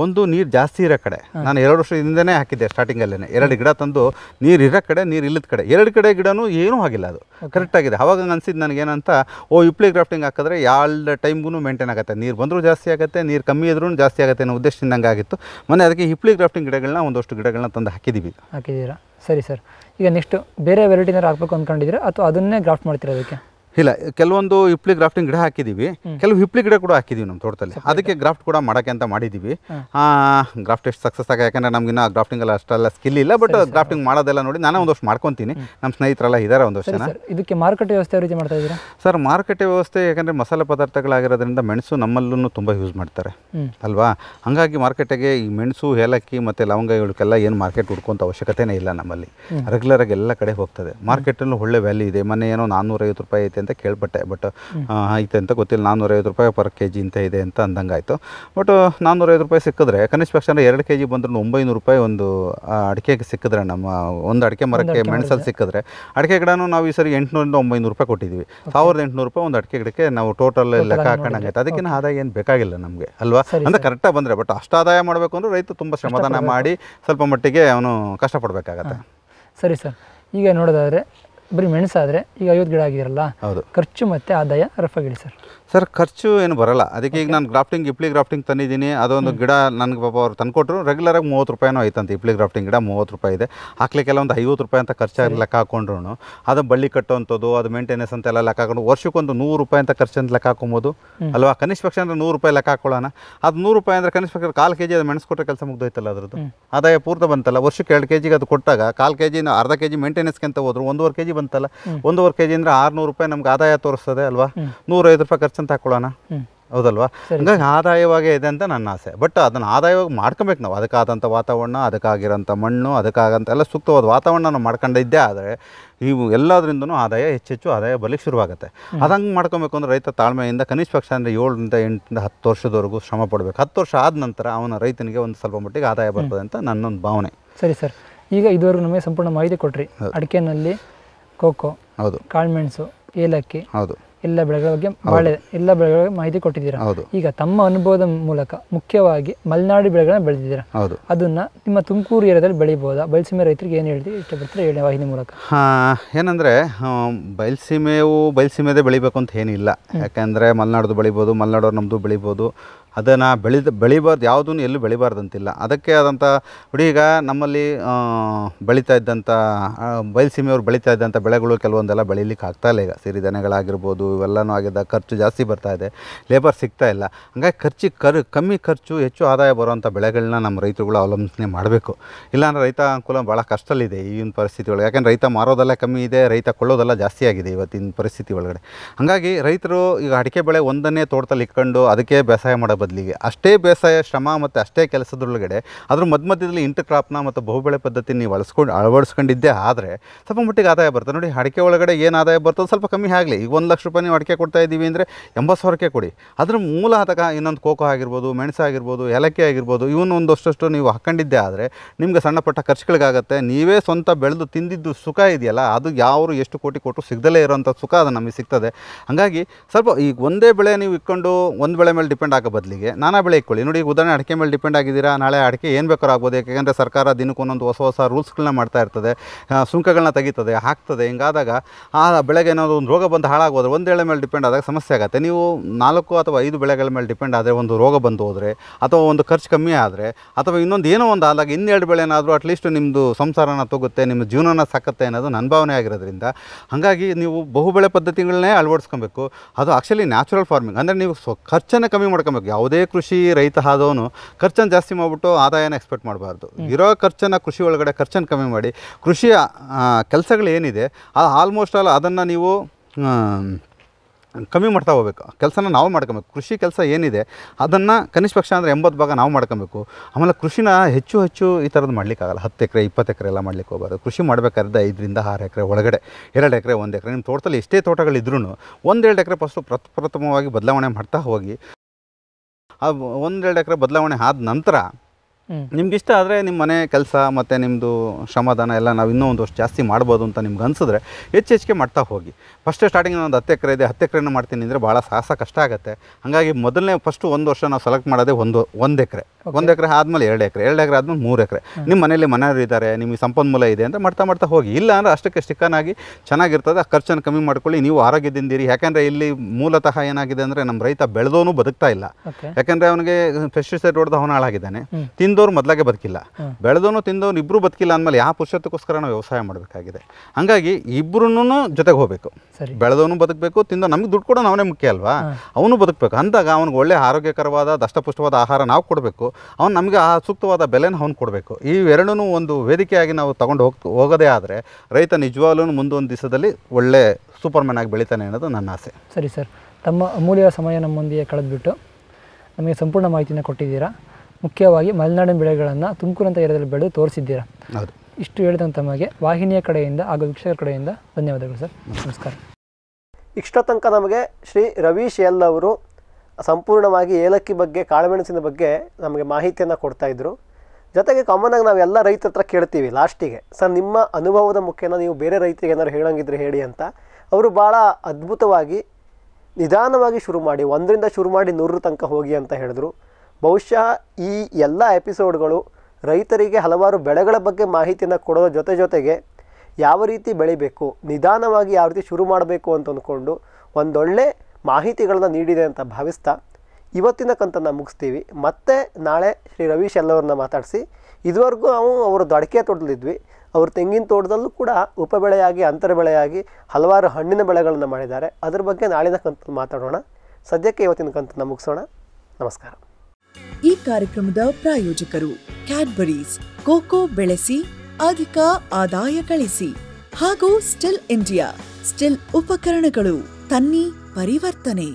ಒಂದು ನೀರು ಜಾಸ್ತಿ ಇರೋ ಕಡೆ ನಾನು ಎರಡು ವರ್ಷದಿಂದನೇ ಹಾಕಿದ್ದೆ ಸ್ಟಾರ್ಟಿಂಗಲ್ಲೇ ಎರಡು ಗಿಡ ತಂದು ನೀರು ಇರೋ ಕಡೆ ನೀರು ಇಲ್ಲದ ಕಡೆ ಎರಡು ಕಡೆ ಗಿಡನೂ ಏನೂ ಆಗಿಲ್ಲ ಅದು ಕರೆಕ್ಟಾಗಿದೆ ಆಗಿದೆ ಅವಾಗ ಅನಿಸಿದ್ದು ನನಗೇನಂತ ಓ ಇಪ್ಲಿ ಗ್ರಾಫ್ಟಿಂಗ್ ಹಾಕಿದ್ರೆ ಎರಡು ಟೈಮ್ಗೂ ಮೇಂಟೈನ್ ಆಗುತ್ತೆ ನೀರು ಬಂದರೂ ಜಾಸ್ತಿ ಆಗುತ್ತೆ ನೀರು ಕಮ್ಮಿ ಇದ್ರೂ ಜಾಸ್ತಿ ಆಗುತ್ತೆ ಅನ್ನೋ ಉದ್ದೇಶದಿಂದ ಹಂಗೆ ಆಗಿತ್ತು ಮೊನ್ನೆ ಅದಕ್ಕೆ ಹಿಪ್ಲಿ ಗ್ರಾಫ್ಟಿಂಗ್ ಗಿಡಗಳನ್ನ ಒಂದಷ್ಟು ಗಿಡಗಳನ್ನ ತಂದು ಹಾಕಿದ್ದೀವಿ ಹಾಕಿದ್ದೀರಾ ಸರಿ ಸರ್ ಈಗ ನೆಕ್ಸ್ಟ್ ಬೇರೆ ವೆರೈಟಿನಾರು ಹಾಕ್ಬೇಕು ಅಂದ್ಕೊಂಡಿದ್ರೆ ಅಥವಾ ಅದನ್ನೇ ಗ್ರಾಫ್ಟ್ ಮಾಡ್ತೀರಾ ಅದಕ್ಕೆ ಇಲ್ಲ ಕೆಲವೊಂದು ಹಿಪ್ಲಿ ಗ್ರಾಫ್ಟಿಂಗ್ ಗಿಡ ಹಾಕಿದೀವಿ ಕೆಲವು ಹಿಪ್ಲಿ ಗಿಡ ಕೂಡ ಹಾಕಿದೀವಿ ನಮ್ಮ ತೋಟದಲ್ಲಿ ಅದಕ್ಕೆ ಗ್ರಾಫ್ಟ್ ಕೂಡ ಮಾಡೋಕೆ ಅಂತ ಮಾಡಿದ್ದೀವಿ ಗ್ರಾಫ್ಟ್ ಎಷ್ಟು ಸಕ್ಸಸ್ ಆಗ ಯಾಕಂದ್ರೆ ನಮಗಿನ್ನ ಗ್ರಾಫ್ಟಿಂಗ್ ಎಲ್ಲ ಅಷ್ಟೆಲ್ಲ ಸ್ಕಿಲ್ ಇಲ್ಲ ಬಟ್ ಗ್ರಾಫ್ಟಿಂಗ್ ಮಾಡೋದೆಲ್ಲ ನೋಡಿ ನಾನು ಒಂದಷ್ಟು ಮಾಡ್ಕೊತೀನಿ ನಮ್ಮ ಸ್ನೇಹಿತರೆಲ್ಲ ಇದಾರೆ ಒಂದು ಜನ ಇದಕ್ಕೆ ಮಾರುಕಟ್ಟೆ ವ್ಯವಸ್ಥೆ ರೀತಿ ಮಾಡ್ತಾ ಇದ್ದೀರಾ ಸರ್ ಮಾರುಕಟ್ಟೆ ವ್ಯವಸ್ಥೆ ಯಾಕಂದ್ರೆ ಮಸಾಲೆ ಪದಾರ್ಥಗಳಾಗಿರೋದ್ರಿಂದ ಮೆಣಸು ನಮ್ಮಲ್ಲೂ ತುಂಬ ಯೂಸ್ ಮಾಡ್ತಾರೆ ಅಲ್ವಾ ಹಾಗಾಗಿ ಮಾರ್ಕೆಟಿಗೆ ಈ ಮೆಣಸು ಏಲಕ್ಕಿ ಮತ್ತು ಲವಂಗಗಳಕ್ಕೆಲ್ಲ ಏನು ಮಾರ್ಕೆಟ್ ಹುಡ್ಕೊಂತ ಅವಶ್ಯಕತೆನೇ ಇಲ್ಲ ನಮ್ಮಲ್ಲಿ ರೆಗ್ಯುಲರಾಗಿ ಎಲ್ಲ ಕಡೆ ಹೋಗ್ತದೆ ಮಾರ್ಕೆಟಲ್ಲೂ ಒಳ್ಳೆ ವ್ಯಾಲ್ಯೂ ಇದೆ ಮೊನ್ನೆ ಏನೋ ನಾನ್ನೂರೈವತ್ತು ರೂಪಾಯಿ ಐತೆ ಅಂತ ಕೇಳ್ಬಿಟ್ಟೆ ಬಟ್ ಐತೆ ಅಂತ ಗೊತ್ತಿಲ್ಲ ನಾನ್ನೂರೈವತ್ತು ರೂಪಾಯಿ ಪರ್ ಕೆ ಜಿ ಅಂತ ಇದೆ ಅಂತ ಅಂದಂಗಾಯಿತು ಬಟ್ ನಾನ್ನೂರೈವತ್ತು ರೂಪಾಯಿ ಸಿಕ್ಕಿದ್ರೆ ಕನಿಷ್ಠ ಪಕ್ಷ ಎರಡು ಕೆ ಜಿ ಬಂದ್ರೂ ಒಂಬೈನೂರು ರೂಪಾಯಿ ಒಂದು ಅಡಿಕೆಗೆ ಸಿಕ್ಕಿದ್ರೆ ನಮ್ಮ ಒಂದು ಅಡಿಕೆ ಮರಕ್ಕೆ ಮೆಣಸಲ್ಲಿ ಸಿಕ್ಕಿದ್ರೆ ಅಡಿಕೆ ಗಿಡನೂ ನಾವು ಈ ಸರಿ ಎಂಟುನೂರಿಂದ ಒಂಬೈನೂರು ರೂಪಾಯಿ ಕೊಟ್ಟಿದ್ವಿ ಸಾವಿರದ ಎಂಟುನೂರು ರೂಪಾಯಿ ಒಂದು ಅಡಿಕೆ ಗಿಡಕ್ಕೆ ನಾವು ಟೋಟಲ್ ಲೆಕ್ಕ ಹಾಕೊಂಡಂಗಾಯ್ತು ಅದಕ್ಕಿಂತ ಆದಾಯ ಏನು ಬೇಕಾಗಿಲ್ಲ ನಮಗೆ ಅಲ್ವಾ ಅಂದರೆ ಕರೆಕ್ಟಾಗಿ ಬಂದರೆ ಬಟ್ ಅಷ್ಟು ಆದಾಯ ಮಾಡಬೇಕು ಅಂದ್ರೆ ರೈತ ತುಂಬ ಶ್ರಮದಾನ ಮಾಡಿ ಸ್ವಲ್ಪ ಮಟ್ಟಿಗೆ ಅವನು ಕಷ್ಟಪಡಬೇಕಾಗತ್ತೆ ಸರಿ ಸರ್ ಈಗ ನೋಡೋದಾದರೆ ಬರೀ ಮೆಣಸಾದ್ರೆ ಈಗ ಐವತ್ತು ಗಿಡ ಆಗಿರಲ್ಲ ಖರ್ಚು ಮತ್ತೆ ಆದಾಯ ರಫ್ ಸರ್ ಸರ್ ಖರ್ಚು ಏನು ಬರಲ್ಲ ಅದಕ್ಕೆ ಈಗ ನಾನು ಗ್ರಾಫ್ಟಿಂಗ್ ಇಪ್ಲಿ ಗ್ರಾಫ್ಟಿಂಗ್ ತಂದಿದ್ದೀನಿ ಅದೊಂದು ಗಿಡ ನನಗೆ ಪಾಪ ಅವ್ರು ತಂದುಕೊಟ್ರು ರೆಗ್ಯುಲರಾಗಿ ಮೂವತ್ತು ರೂಪಾಯಿನೂ ಐತಂತ ಇಪ್ಲಿ ಗ್ರಾಫ್ಟಿಂಗ್ ಗಿಡ ಮೂವತ್ತು ರೂಪಾಯಿ ಇದೆ ಹಾಕ್ಲಿಕ್ಕೆಲ್ಲ ಒಂದು ಐವತ್ತು ರೂಪಾಯಿ ಅಂತ ಖರ್ಚಾಗಿ ಲೆಕ್ಕ ಹಾಕೊಂಡ್ರು ಅದು ಬಳ್ಳಿ ಕಟ್ಟುವಂಥದ್ದು ಅದು ಮೇಂಟೆನೆನ್ಸ್ ಅಂತೆಲ್ಲ ಲೆಕ್ಕ ಹಾಕೊಂಡು ವರ್ಷಕ್ಕೊಂದು ನೂರು ರೂಪಾಯಿ ಅಂತ ಖರ್ಚು ಅಂತ ಲೆಕ್ಕ ಹಾಕೊಬೋದು ಅಲ್ವಾ ಕನಿಷ್ಠ ಪಕ್ಷ ಅಂದರೆ ನೂರು ರೂಪಾಯಿ ಲೆಕ್ಕ ಹಾಕೊಳ್ಳೋಣ ಅದು ನೂರು ರೂಪಾಯಿ ಅಂದರೆ ಕನಿಷ್ಠ ಪಕ್ಷ ಕಾಲು ಕೆ ಜಿ ಅದು ಮೆಣಸು ಕೆಲಸ ಮುಗ್ದೋಯ್ತಲ್ಲ ಅದ್ರದ್ದು ಆದಾಯ ಪೂರ್ತ ಬಂತಲ್ಲ ವರ್ಷಕ್ಕೆ ಎರಡು ಕೆ ಜಿಗೆ ಅದು ಕೊಟ್ಟಾಗ ಕಾಲು ಕೆ ಜಿ ಅರ್ಧ ಕೆ ಜಿ ಮೇಂಟೆನೆನ್ಸ್ಗೆ ಅಂತ ಹೋದ್ರು ಒಂದೂವರೆ ಕೆ ಜಿ ಬಂತಲ್ಲ ಒಂದೂವರೆ ಕೆ ಜಿ ಅಂದರೆ ಆರುನೂರು ರೂಪಾಯಿ ನಮ್ಗೆ ಆದಾಯ ತೋರಿಸ್ತದೆ ಅಲ್ವಾ ನೂರೈದು ರೂಪಾಯಿ ಖರ್ಚು ಖರ್ಚು ಅಂತ ಹಾಕೊಳ್ಳೋಣ ಹೌದಲ್ವಾ ಹಂಗಾಗಿ ಆದಾಯವಾಗೇ ಇದೆ ಅಂತ ನನ್ನ ಆಸೆ ಬಟ್ ಅದನ್ನು ಆದಾಯವಾಗಿ ಮಾಡ್ಕೊಬೇಕು ನಾವು ಅದಕ್ಕಾದಂಥ ವಾತಾವರಣ ಅದಕ್ಕಾಗಿರೋಂಥ ಮಣ್ಣು ಅದಕ್ಕಾಗಂಥ ಎಲ್ಲ ಸೂಕ್ತವಾದ ವಾತಾವರಣ ನಾವು ಮಾಡ್ಕೊಂಡಿದ್ದೇ ಆದರೆ ಇವು ಎಲ್ಲದರಿಂದನೂ ಆದಾಯ ಹೆಚ್ಚೆಚ್ಚು ಆದಾಯ ಬಲಿಕ್ಕೆ ಶುರುವಾಗುತ್ತೆ ಅದಂಗೆ ಮಾಡ್ಕೊಬೇಕು ಅಂದರೆ ರೈತ ತಾಳ್ಮೆಯಿಂದ ಕನಿಷ್ಠ ಪಕ್ಷ ಅಂದರೆ ಏಳರಿಂದ ಎಂಟರಿಂದ ಹತ್ತು ವರ್ಷದವರೆಗೂ ಶ್ರಮ ಪಡಬೇಕು ಹತ್ತು ವರ್ಷ ಆದ ನಂತರ ಅವನ ರೈತನಿಗೆ ಒಂದು ಸ್ವಲ್ಪ ಮಟ್ಟಿಗೆ ಆದಾಯ ಬರ್ತದೆ ಅಂತ ನನ್ನೊಂದು ಭಾವನೆ ಸರಿ ಸರ್ ಈಗ ಇದುವರೆಗೂ ನಮಗೆ ಸಂಪೂರ್ಣ ಮಾಹಿತಿ ಕೊಟ್ಟ್ರಿ ಅಡಿಕೆನಲ್ಲಿ ಕೋಕೋ ಹೌದು ಕಾಳುಮೆಣಸು ಏಲಕ್ಕಿ ಹೌದು ಎಲ್ಲ ಬೆಳೆಗಳ ಬಗ್ಗೆ ಮಳೆ ಎಲ್ಲ ಬೆಳೆಗಳ ಮಾಹಿತಿ ಕೊಟ್ಟಿದ್ದೀರಾ ಈಗ ತಮ್ಮ ಅನುಭವದ ಮೂಲಕ ಮುಖ್ಯವಾಗಿ ಮಲೆನಾಡು ಬೆಳೆಗಳನ್ನ ಬೆಳೆದಿದ್ದೀರಾ ಅದನ್ನ ನಿಮ್ಮ ತುಮಕೂರು ಏರಿಯಾದಲ್ಲಿ ಬೆಳಿಬೋದಾ ಬಯಲುಸೀಮೆ ರೈತರಿಗೆ ಏನು ಹೇಳ್ತೀರಿ ಇಷ್ಟಪಡ್ತಾರೆ ಹೇಳಿ ವಾಹಿನಿ ಮೂಲಕ ಏನಂದ್ರೆ ಬಯಲುಸೀಮೆಯು ಬಯಲುಸೀಮೆದೇ ಬೆಳಿಬೇಕು ಅಂತ ಏನಿಲ್ಲ ಯಾಕಂದ್ರೆ ಮಲೆನಾಡ್ದು ಬೆಳಿಬಹುದು ಮಲೆನಾಡೋರು ನಮ್ದು ಬೆಳಿಬಹುದು ಅದನ್ನು ಬೆಳೆದ ಬೆಳಿಬಾರ್ದು ಯಾವುದೂ ಎಲ್ಲೂ ಬೆಳಿಬಾರ್ದಂತಿಲ್ಲ ಅದಕ್ಕೆ ಆದಂಥ ಈಗ ನಮ್ಮಲ್ಲಿ ಬೆಳೀತಾ ಇದ್ದಂಥ ಬಯಲುಸೀಮೆಯವ್ರು ಬೆಳೀತಾ ಇದ್ದಂಥ ಬೆಳೆಗಳು ಕೆಲವೊಂದೆಲ್ಲ ಬೆಳೀಲಿಕ್ಕೆ ಇಲ್ಲ ಈಗ ಸಿರಿಧನೆಗಳಾಗಿರ್ಬೋದು ಇವೆಲ್ಲನೂ ಆಗಿದ್ದ ಖರ್ಚು ಜಾಸ್ತಿ ಬರ್ತಾ ಇದೆ ಲೇಬರ್ ಸಿಗ್ತಾ ಇಲ್ಲ ಹಂಗಾಗಿ ಖರ್ಚು ಕರ್ ಕಮ್ಮಿ ಖರ್ಚು ಹೆಚ್ಚು ಆದಾಯ ಬರುವಂಥ ಬೆಳೆಗಳನ್ನ ನಮ್ಮ ರೈತರುಗಳು ಅವಲಂಬನೆ ಮಾಡಬೇಕು ಇಲ್ಲಾಂದರೆ ರೈತ ಅನುಕೂಲ ಭಾಳ ಕಷ್ಟಲಿದೆ ಈಗಿನ ಪರಿಸ್ಥಿತಿ ಒಳಗೆ ಯಾಕೆಂದರೆ ರೈತ ಮಾರೋದೆಲ್ಲ ಕಮ್ಮಿ ಇದೆ ರೈತ ಕೊಳ್ಳೋದೆಲ್ಲ ಜಾಸ್ತಿ ಆಗಿದೆ ಇವತ್ತಿನ ಪರಿಸ್ಥಿತಿ ಒಳಗಡೆ ಹಾಗಾಗಿ ರೈತರು ಈಗ ಅಡಿಕೆ ಬೆಳೆ ಒಂದನ್ನೇ ತೋಟದಲ್ಲಿ ಇಟ್ಕೊಂಡು ಅದಕ್ಕೆ ಬೇಸಾಯ ಮಾಡೋ ಬದಲಿಗೆ ಅಷ್ಟೇ ಬೇಸಾಯ ಶ್ರಮ ಮತ್ತು ಅಷ್ಟೇ ಕೆಲಸದೊಳಗಡೆ ಅದ್ರ ಮಧ್ಯ ಮಧ್ಯದಲ್ಲಿ ಇಂಟರ್ ಕ್ರಾಪ್ನ ಮತ್ತು ಬಹುಬೆಳೆ ಪದ್ಧತಿ ನೀವು ಅಳಿಸ್ಕೊಂಡು ಅಳವಡಿಸ್ಕೊಂಡಿದ್ದೆ ಆದರೆ ಸ್ವಲ್ಪ ಮಟ್ಟಿಗೆ ಆದಾಯ ಬರ್ತದೆ ನೋಡಿ ಅಡಿಕೆ ಒಳಗಡೆ ಏನು ಆದಾಯ ಬರ್ತದೆ ಸ್ವಲ್ಪ ಕಮ್ಮಿ ಆಗಲಿ ಈಗ ಒಂದು ಲಕ್ಷ ರೂಪಾಯಿ ನೀವು ಅಡಿಕೆ ಕೊಡ್ತಾ ಇದ್ದೀವಿ ಅಂದರೆ ಎಂಬತ್ತು ಸಾವಿರಕ್ಕೆ ಕೊಡಿ ಅದ್ರ ಮೂಲ ಆದಾಗ ಇನ್ನೊಂದು ಕೋಕೋ ಆಗಿರ್ಬೋದು ಮೆಣಸು ಆಗಿರ್ಬೋದು ಏಲಕ್ಕಿ ಆಗಿರ್ಬೋದು ಇವನ್ನ ಒಂದಷ್ಟು ನೀವು ಹಾಕೊಂಡಿದ್ದೆ ಆದರೆ ನಿಮಗೆ ಸಣ್ಣ ಪಟ್ಟ ಖರ್ಚುಗಳಿಗಾಗತ್ತೆ ನೀವೇ ಸ್ವಂತ ಬೆಳೆದು ತಿಂದಿದ್ದು ಸುಖ ಇದೆಯಲ್ಲ ಅದು ಯಾರು ಎಷ್ಟು ಕೋಟಿ ಕೊಟ್ಟು ಸಿಗದಲೇ ಇರೋಂಥ ಸುಖ ಅದು ನಮಗೆ ಸಿಗ್ತದೆ ಹಾಗಾಗಿ ಸ್ವಲ್ಪ ಈಗ ಒಂದೇ ಬೆಳೆ ನೀವು ಇಕ್ಕೊಂಡು ಒಂದು ಬೆಳೆ ಮೇಲೆ ಡಿಪೆಂಡ್ ಆಗೋ ಬದಲಿಗೆ ನಾನಾ ಬೆಳೆ ಇಟ್ಕೊಳ್ಳಿ ನೋಡಿ ಉದಾಹರಣೆ ಅಡಿಕೆ ಮೇಲೆ ಡಿಪೆಂಡ್ ಆಗಿದ್ದೀರಾ ನಾಳೆ ಅಡಿಕೆ ಏನು ಬೇಕಾದ್ರೂ ಆಗ್ಬೋದು ಯಾಕೆಂದರೆ ಸರ್ಕಾರ ದಿನಕ್ಕೊಂದೊಂದು ಹೊಸ ಹೊಸ ರೂಲ್ಸ್ಗಳನ್ನ ಮಾಡ್ತಾ ಇರ್ತದೆ ಸುಂಕಗಳನ್ನ ತೆಗೀತದೆ ಹಾಕ್ತದೆ ಹಿಂಗಾದಾಗ ಆ ಬೆಳೆಗೆ ಏನಾದರೂ ಒಂದು ರೋಗ ಬಂದು ಹಾಳಾಗೋದ್ರೆ ಒಂದು ಎಳೆ ಮೇಲೆ ಡಿಪೆಂಡ್ ಆದಾಗ ಸಮಸ್ಯೆ ಆಗುತ್ತೆ ನೀವು ನಾಲ್ಕು ಅಥವಾ ಐದು ಬೆಳೆಗಳ ಮೇಲೆ ಡಿಪೆಂಡ್ ಆದರೆ ಒಂದು ರೋಗ ಬಂದು ಹೋದರೆ ಅಥವಾ ಒಂದು ಖರ್ಚು ಕಮ್ಮಿ ಆದರೆ ಅಥವಾ ಇನ್ನೊಂದು ಏನೋ ಒಂದು ಆದಾಗ ಇನ್ನೆರಡು ಬೆಳೆ ಏನಾದರೂ ಅಟ್ಲೀಸ್ಟ್ ನಿಮ್ಮದು ಸಂಸಾರನ ತೊಗುತ್ತೆ ನಿಮ್ಮ ಜೀವನನ ಸಾಕತ್ತೆ ಅನ್ನೋದು ನನ್ನ ಭಾವನೆ ಆಗಿರೋದ್ರಿಂದ ಹಾಗಾಗಿ ನೀವು ಬಹುಬೆಳೆ ಪದ್ಧತಿಗಳನ್ನೇ ಅಳವಡಿಸ್ಕೊಬೇಕು ಅದು ಆ್ಯಕ್ಚುಲಿ ನ್ಯಾಚುರಲ್ ಫಾರ್ಮಿಂಗ್ ಅಂದರೆ ನೀವು ಖರ್ಚನ್ನು ಕಮ್ಮಿ ಮಾಡ್ಕೊಬೇಕು ಯಾವುದೇ ಕೃಷಿ ರೈತ ಆದವನು ಖರ್ಚನ್ನು ಜಾಸ್ತಿ ಮಾಡಿಬಿಟ್ಟು ಆದಾಯನ ಎಕ್ಸ್ಪೆಕ್ಟ್ ಮಾಡಬಾರ್ದು ಇರೋ ಖರ್ಚನ್ನು ಕೃಷಿ ಒಳಗಡೆ ಖರ್ಚನ್ನು ಕಮ್ಮಿ ಮಾಡಿ ಕೃಷಿಯ ಏನಿದೆ ಅದು ಆಲ್ಮೋಸ್ಟ್ ಆಲ್ ಅದನ್ನು ನೀವು ಕಮ್ಮಿ ಮಾಡ್ತಾ ಹೋಗ್ಬೇಕು ಕೆಲಸನ ನಾವು ಮಾಡ್ಕೊಬೇಕು ಕೃಷಿ ಕೆಲಸ ಏನಿದೆ ಅದನ್ನು ಕನಿಷ್ಠ ಪಕ್ಷ ಅಂದರೆ ಎಂಬತ್ತು ಭಾಗ ನಾವು ಮಾಡ್ಕೊಬೇಕು ಆಮೇಲೆ ಕೃಷಿನ ಹೆಚ್ಚು ಹೆಚ್ಚು ಈ ಥರದ್ದು ಮಾಡಲಿಕ್ಕಾಗಲ್ಲ ಹತ್ತು ಎಕರೆ ಇಪ್ಪತ್ತು ಎಕರೆ ಎಲ್ಲ ಮಾಡ್ಲಿಕ್ಕೆ ಹೋಗ್ಬಾರ್ದು ಕೃಷಿ ಮಾಡಬೇಕಾದ್ರೆ ಐದರಿಂದ ಆರು ಎಕರೆ ಒಳಗಡೆ ಎರಡು ಎಕರೆ ಒಂದು ಎಕರೆ ನಿಮ್ಮ ತೋಟದಲ್ಲಿ ಎಷ್ಟೇ ತೋಟಗಳಿದ್ರೂ ಒಂದೆರಡು ಎಕರೆ ಫಸ್ಟು ಪ್ರಥಮವಾಗಿ ಬದಲಾವಣೆ ಮಾಡ್ತಾ ಹೋಗಿ ಅದು ಒಂದೆರಡು ಎಕರೆ ಬದಲಾವಣೆ ಆದ ನಂತರ ನಿಮ್ಗೆ ಇಷ್ಟ ಆದರೆ ನಿಮ್ಮ ಮನೆ ಕೆಲಸ ಮತ್ತು ನಿಮ್ಮದು ಶ್ರಮದಾನ ಎಲ್ಲ ನಾವು ಇನ್ನೂ ವರ್ಷ ಜಾಸ್ತಿ ಮಾಡ್ಬೋದು ಅಂತ ನಿಮ್ಗೆ ಅನ್ಸಿದ್ರೆ ಹೆಚ್ಚು ಹೆಚ್ಚಿಗೆ ಮಾಡ್ತಾ ಹೋಗಿ ಫಸ್ಟ್ ಸ್ಟಾರ್ಟಿಂಗ್ ಒಂದು ಹತ್ತು ಎಕರೆ ಇದೆ ಹತ್ತು ಎಕರೆನ ಮಾಡ್ತೀನಿ ಅಂದರೆ ಭಾಳ ಸಾಹಸ ಕಷ್ಟ ಆಗುತ್ತೆ ಹಾಗಾಗಿ ಮೊದಲನೇ ಫಸ್ಟು ಒಂದು ವರ್ಷ ನಾವು ಸೆಲೆಕ್ಟ್ ಮಾಡೋದೇ ಒಂದು ಒಂದು ಎಕರೆ ಒಂದು ಎಕರೆ ಆದಮೇಲೆ ಎರಡು ಎಕರೆ ಎರಡು ಎಕರೆ ಆದ್ಮೇಲೆ ಮೂರು ಎಕರೆ ನಿಮ್ಮ ಮನೆಯಲ್ಲಿ ಮನೆಯವರು ಇದ್ದಾರೆ ನಿಮಗೆ ಸಂಪನ್ಮೂಲ ಇದೆ ಅಂತ ಮಾಡ್ತಾ ಮಾಡ್ತಾ ಹೋಗಿ ಇಲ್ಲ ಅಂದರೆ ಅಷ್ಟಕ್ಕೆ ಆಗಿ ಚೆನ್ನಾಗಿರ್ತದೆ ಆ ಖರ್ಚನ್ನು ಕಮ್ಮಿ ಮಾಡ್ಕೊಳ್ಳಿ ನೀವು ಆರೋಗ್ಯದಿಂದಿರಿ ಯಾಕೆಂದರೆ ಇಲ್ಲಿ ಮೂಲತಃ ಏನಾಗಿದೆ ಅಂದರೆ ನಮ್ಮ ರೈತ ಬೆಳೆದವನು ಬದುಕ್ತಾ ಇಲ್ಲ ಯಾಕೆಂದರೆ ಅವನಿಗೆ ಪೆಸ್ಟಿಸೈಡ್ ಹೊಡೆದು ಅವನ ಹಾಳಾಗಿದ್ದಾನೆ ತಿಂದೋರು ಮೊದಲಾಗೆ ಬದುಕಿಲ್ಲ ಬೆಳೆದೋನು ತಿಂದವನು ಇಬ್ಬರು ಬದುಕಿಲ್ಲ ಅಂದಮೇಲೆ ಯಾವ ಪುರುಷತ್ವಕ್ಕೋಸ್ಕರ ನಾವು ವ್ಯವಸಾಯ ಮಾಡಬೇಕಾಗಿದೆ ಹಾಗಾಗಿ ಇಬ್ಬರೂ ಜೊತೆಗೆ ಹೋಗಬೇಕು ಬೆಳೆದವನು ಬದುಕಬೇಕು ತಿಂದೋ ನಮಗೆ ದುಡ್ಡು ಕೊಡೋ ನಾವೇ ಮುಖ್ಯ ಅಲ್ವಾ ಅವನು ಬದುಕಬೇಕು ಅಂದಾಗ ಅವನಿಗೆ ಒಳ್ಳೆ ಆರೋಗ್ಯಕರವಾದ ದಷ್ಟಪುಷ್ಟವಾದ ಆಹಾರ ನಾವು ಕೊಡಬೇಕು ಅವ್ನು ನಮಗೆ ಆ ಸೂಕ್ತವಾದ ಬೆಲೆನ ಅವ್ನು ಕೊಡಬೇಕು ಈ ಎರಡೂ ಒಂದು ವೇದಿಕೆಯಾಗಿ ನಾವು ತಗೊಂಡು ಹೋಗ್ ಹೋಗೋದೇ ಆದರೆ ರೈತ ನಿಜವಾಗ್ಲೂ ಮುಂದೊಂದು ದಿವಸದಲ್ಲಿ ಒಳ್ಳೆ ಸೂಪರ್ಮ್ಯಾನ್ ಆಗಿ ಬೆಳೀತಾನೆ ಅನ್ನೋದು ನನ್ನ ಆಸೆ ಸರಿ ಸರ್ ತಮ್ಮ ಅಮೂಲ್ಯ ಸಮಯ ನಮ್ಮೊಂದಿಗೆ ಕಳೆದುಬಿಟ್ಟು ನಮಗೆ ಸಂಪೂರ್ಣ ಮಾಹಿತಿಯನ್ನು ಕೊಟ್ಟಿದ್ದೀರಾ ಮುಖ್ಯವಾಗಿ ಮಲೆನಾಡಿನ ಬೆಳೆಗಳನ್ನು ತುಮಕೂರಂತ ಏರಿಯಾದಲ್ಲಿ ಬೆಳೆದು ತೋರಿಸಿದ್ದೀರಾ ಹೌದು ಇಷ್ಟು ಹೇಳಿದ ತಮಗೆ ವಾಹಿನಿಯ ಕಡೆಯಿಂದ ಹಾಗೂ ವೀಕ್ಷಕರ ಕಡೆಯಿಂದ ಧನ್ಯವಾದಗಳು ಸರ್ ನಮಸ್ಕಾರ ಇಷ್ಟ ತನಕ ನಮಗೆ ಶ್ರೀ ರವೀಶ್ ಎಲ್ ಅವರು ಸಂಪೂರ್ಣವಾಗಿ ಏಲಕ್ಕಿ ಬಗ್ಗೆ ಕಾಳುಮೆಣಸಿನ ಬಗ್ಗೆ ನಮಗೆ ಮಾಹಿತಿಯನ್ನು ಕೊಡ್ತಾ ಇದ್ದರು ಜೊತೆಗೆ ನಾವು ಎಲ್ಲ ರೈತರ ಹತ್ರ ಕೇಳ್ತೀವಿ ಲಾಸ್ಟಿಗೆ ಸರ್ ನಿಮ್ಮ ಅನುಭವದ ಮುಖೇನ ನೀವು ಬೇರೆ ರೈತರಿಗೆ ಏನಾದ್ರು ಹೇಳೋಂಗಿದ್ರೆ ಹೇಳಿ ಅಂತ ಅವರು ಭಾಳ ಅದ್ಭುತವಾಗಿ ನಿಧಾನವಾಗಿ ಶುರು ಮಾಡಿ ಒಂದರಿಂದ ಶುರು ಮಾಡಿ ನೂರರ ತನಕ ಹೋಗಿ ಅಂತ ಹೇಳಿದ್ರು ಬಹುಶಃ ಈ ಎಲ್ಲ ಎಪಿಸೋಡ್ಗಳು ರೈತರಿಗೆ ಹಲವಾರು ಬೆಳೆಗಳ ಬಗ್ಗೆ ಮಾಹಿತಿಯನ್ನು ಕೊಡೋದ್ರ ಜೊತೆ ಜೊತೆಗೆ ಯಾವ ರೀತಿ ಬೆಳಿಬೇಕು ನಿಧಾನವಾಗಿ ಯಾವ ರೀತಿ ಶುರು ಮಾಡಬೇಕು ಅಂತ ಅಂದ್ಕೊಂಡು ಒಂದೊಳ್ಳೆ ಮಾಹಿತಿಗಳನ್ನು ನೀಡಿದೆ ಅಂತ ಭಾವಿಸ್ತಾ ಇವತ್ತಿನ ಕಂತನ್ನು ಮುಗಿಸ್ತೀವಿ ಮತ್ತೆ ನಾಳೆ ಶ್ರೀ ರವೀಶ್ ಎಲ್ಲವರನ್ನ ಮಾತಾಡಿಸಿ ಇದುವರೆಗೂ ನಾವು ಅವರು ದೊಡಕೆ ತೋಟದಲ್ಲಿದ್ವಿ ಅವ್ರ ತೆಂಗಿನ ತೋಟದಲ್ಲೂ ಕೂಡ ಉಪಬೆಳೆಯಾಗಿ ಅಂತರ ಬೆಳೆಯಾಗಿ ಹಲವಾರು ಹಣ್ಣಿನ ಬೆಳೆಗಳನ್ನು ಮಾಡಿದ್ದಾರೆ ಅದ್ರ ಬಗ್ಗೆ ನಾಳಿನ ಕಂತ ಮಾತಾಡೋಣ ಸದ್ಯಕ್ಕೆ ಇವತ್ತಿನ ಕಂತನ್ನು ಮುಗಿಸೋಣ ನಮಸ್ಕಾರ ಈ ಕಾರ್ಯಕ್ರಮದ ಪ್ರಾಯೋಜಕರು ಕ್ಯಾಡ್ಬರೀಸ್ ಕೋಕೋ ಬೆಳೆಸಿ ಅಧಿಕ ಆದಾಯ ಗಳಿಸಿ ಹಾಗೂ ಸ್ಟಿಲ್ ಇಂಡಿಯಾ ಸ್ಟಿಲ್ ಉಪಕರಣಗಳು ತನ್ನಿ ಪರಿವರ್ತನೆ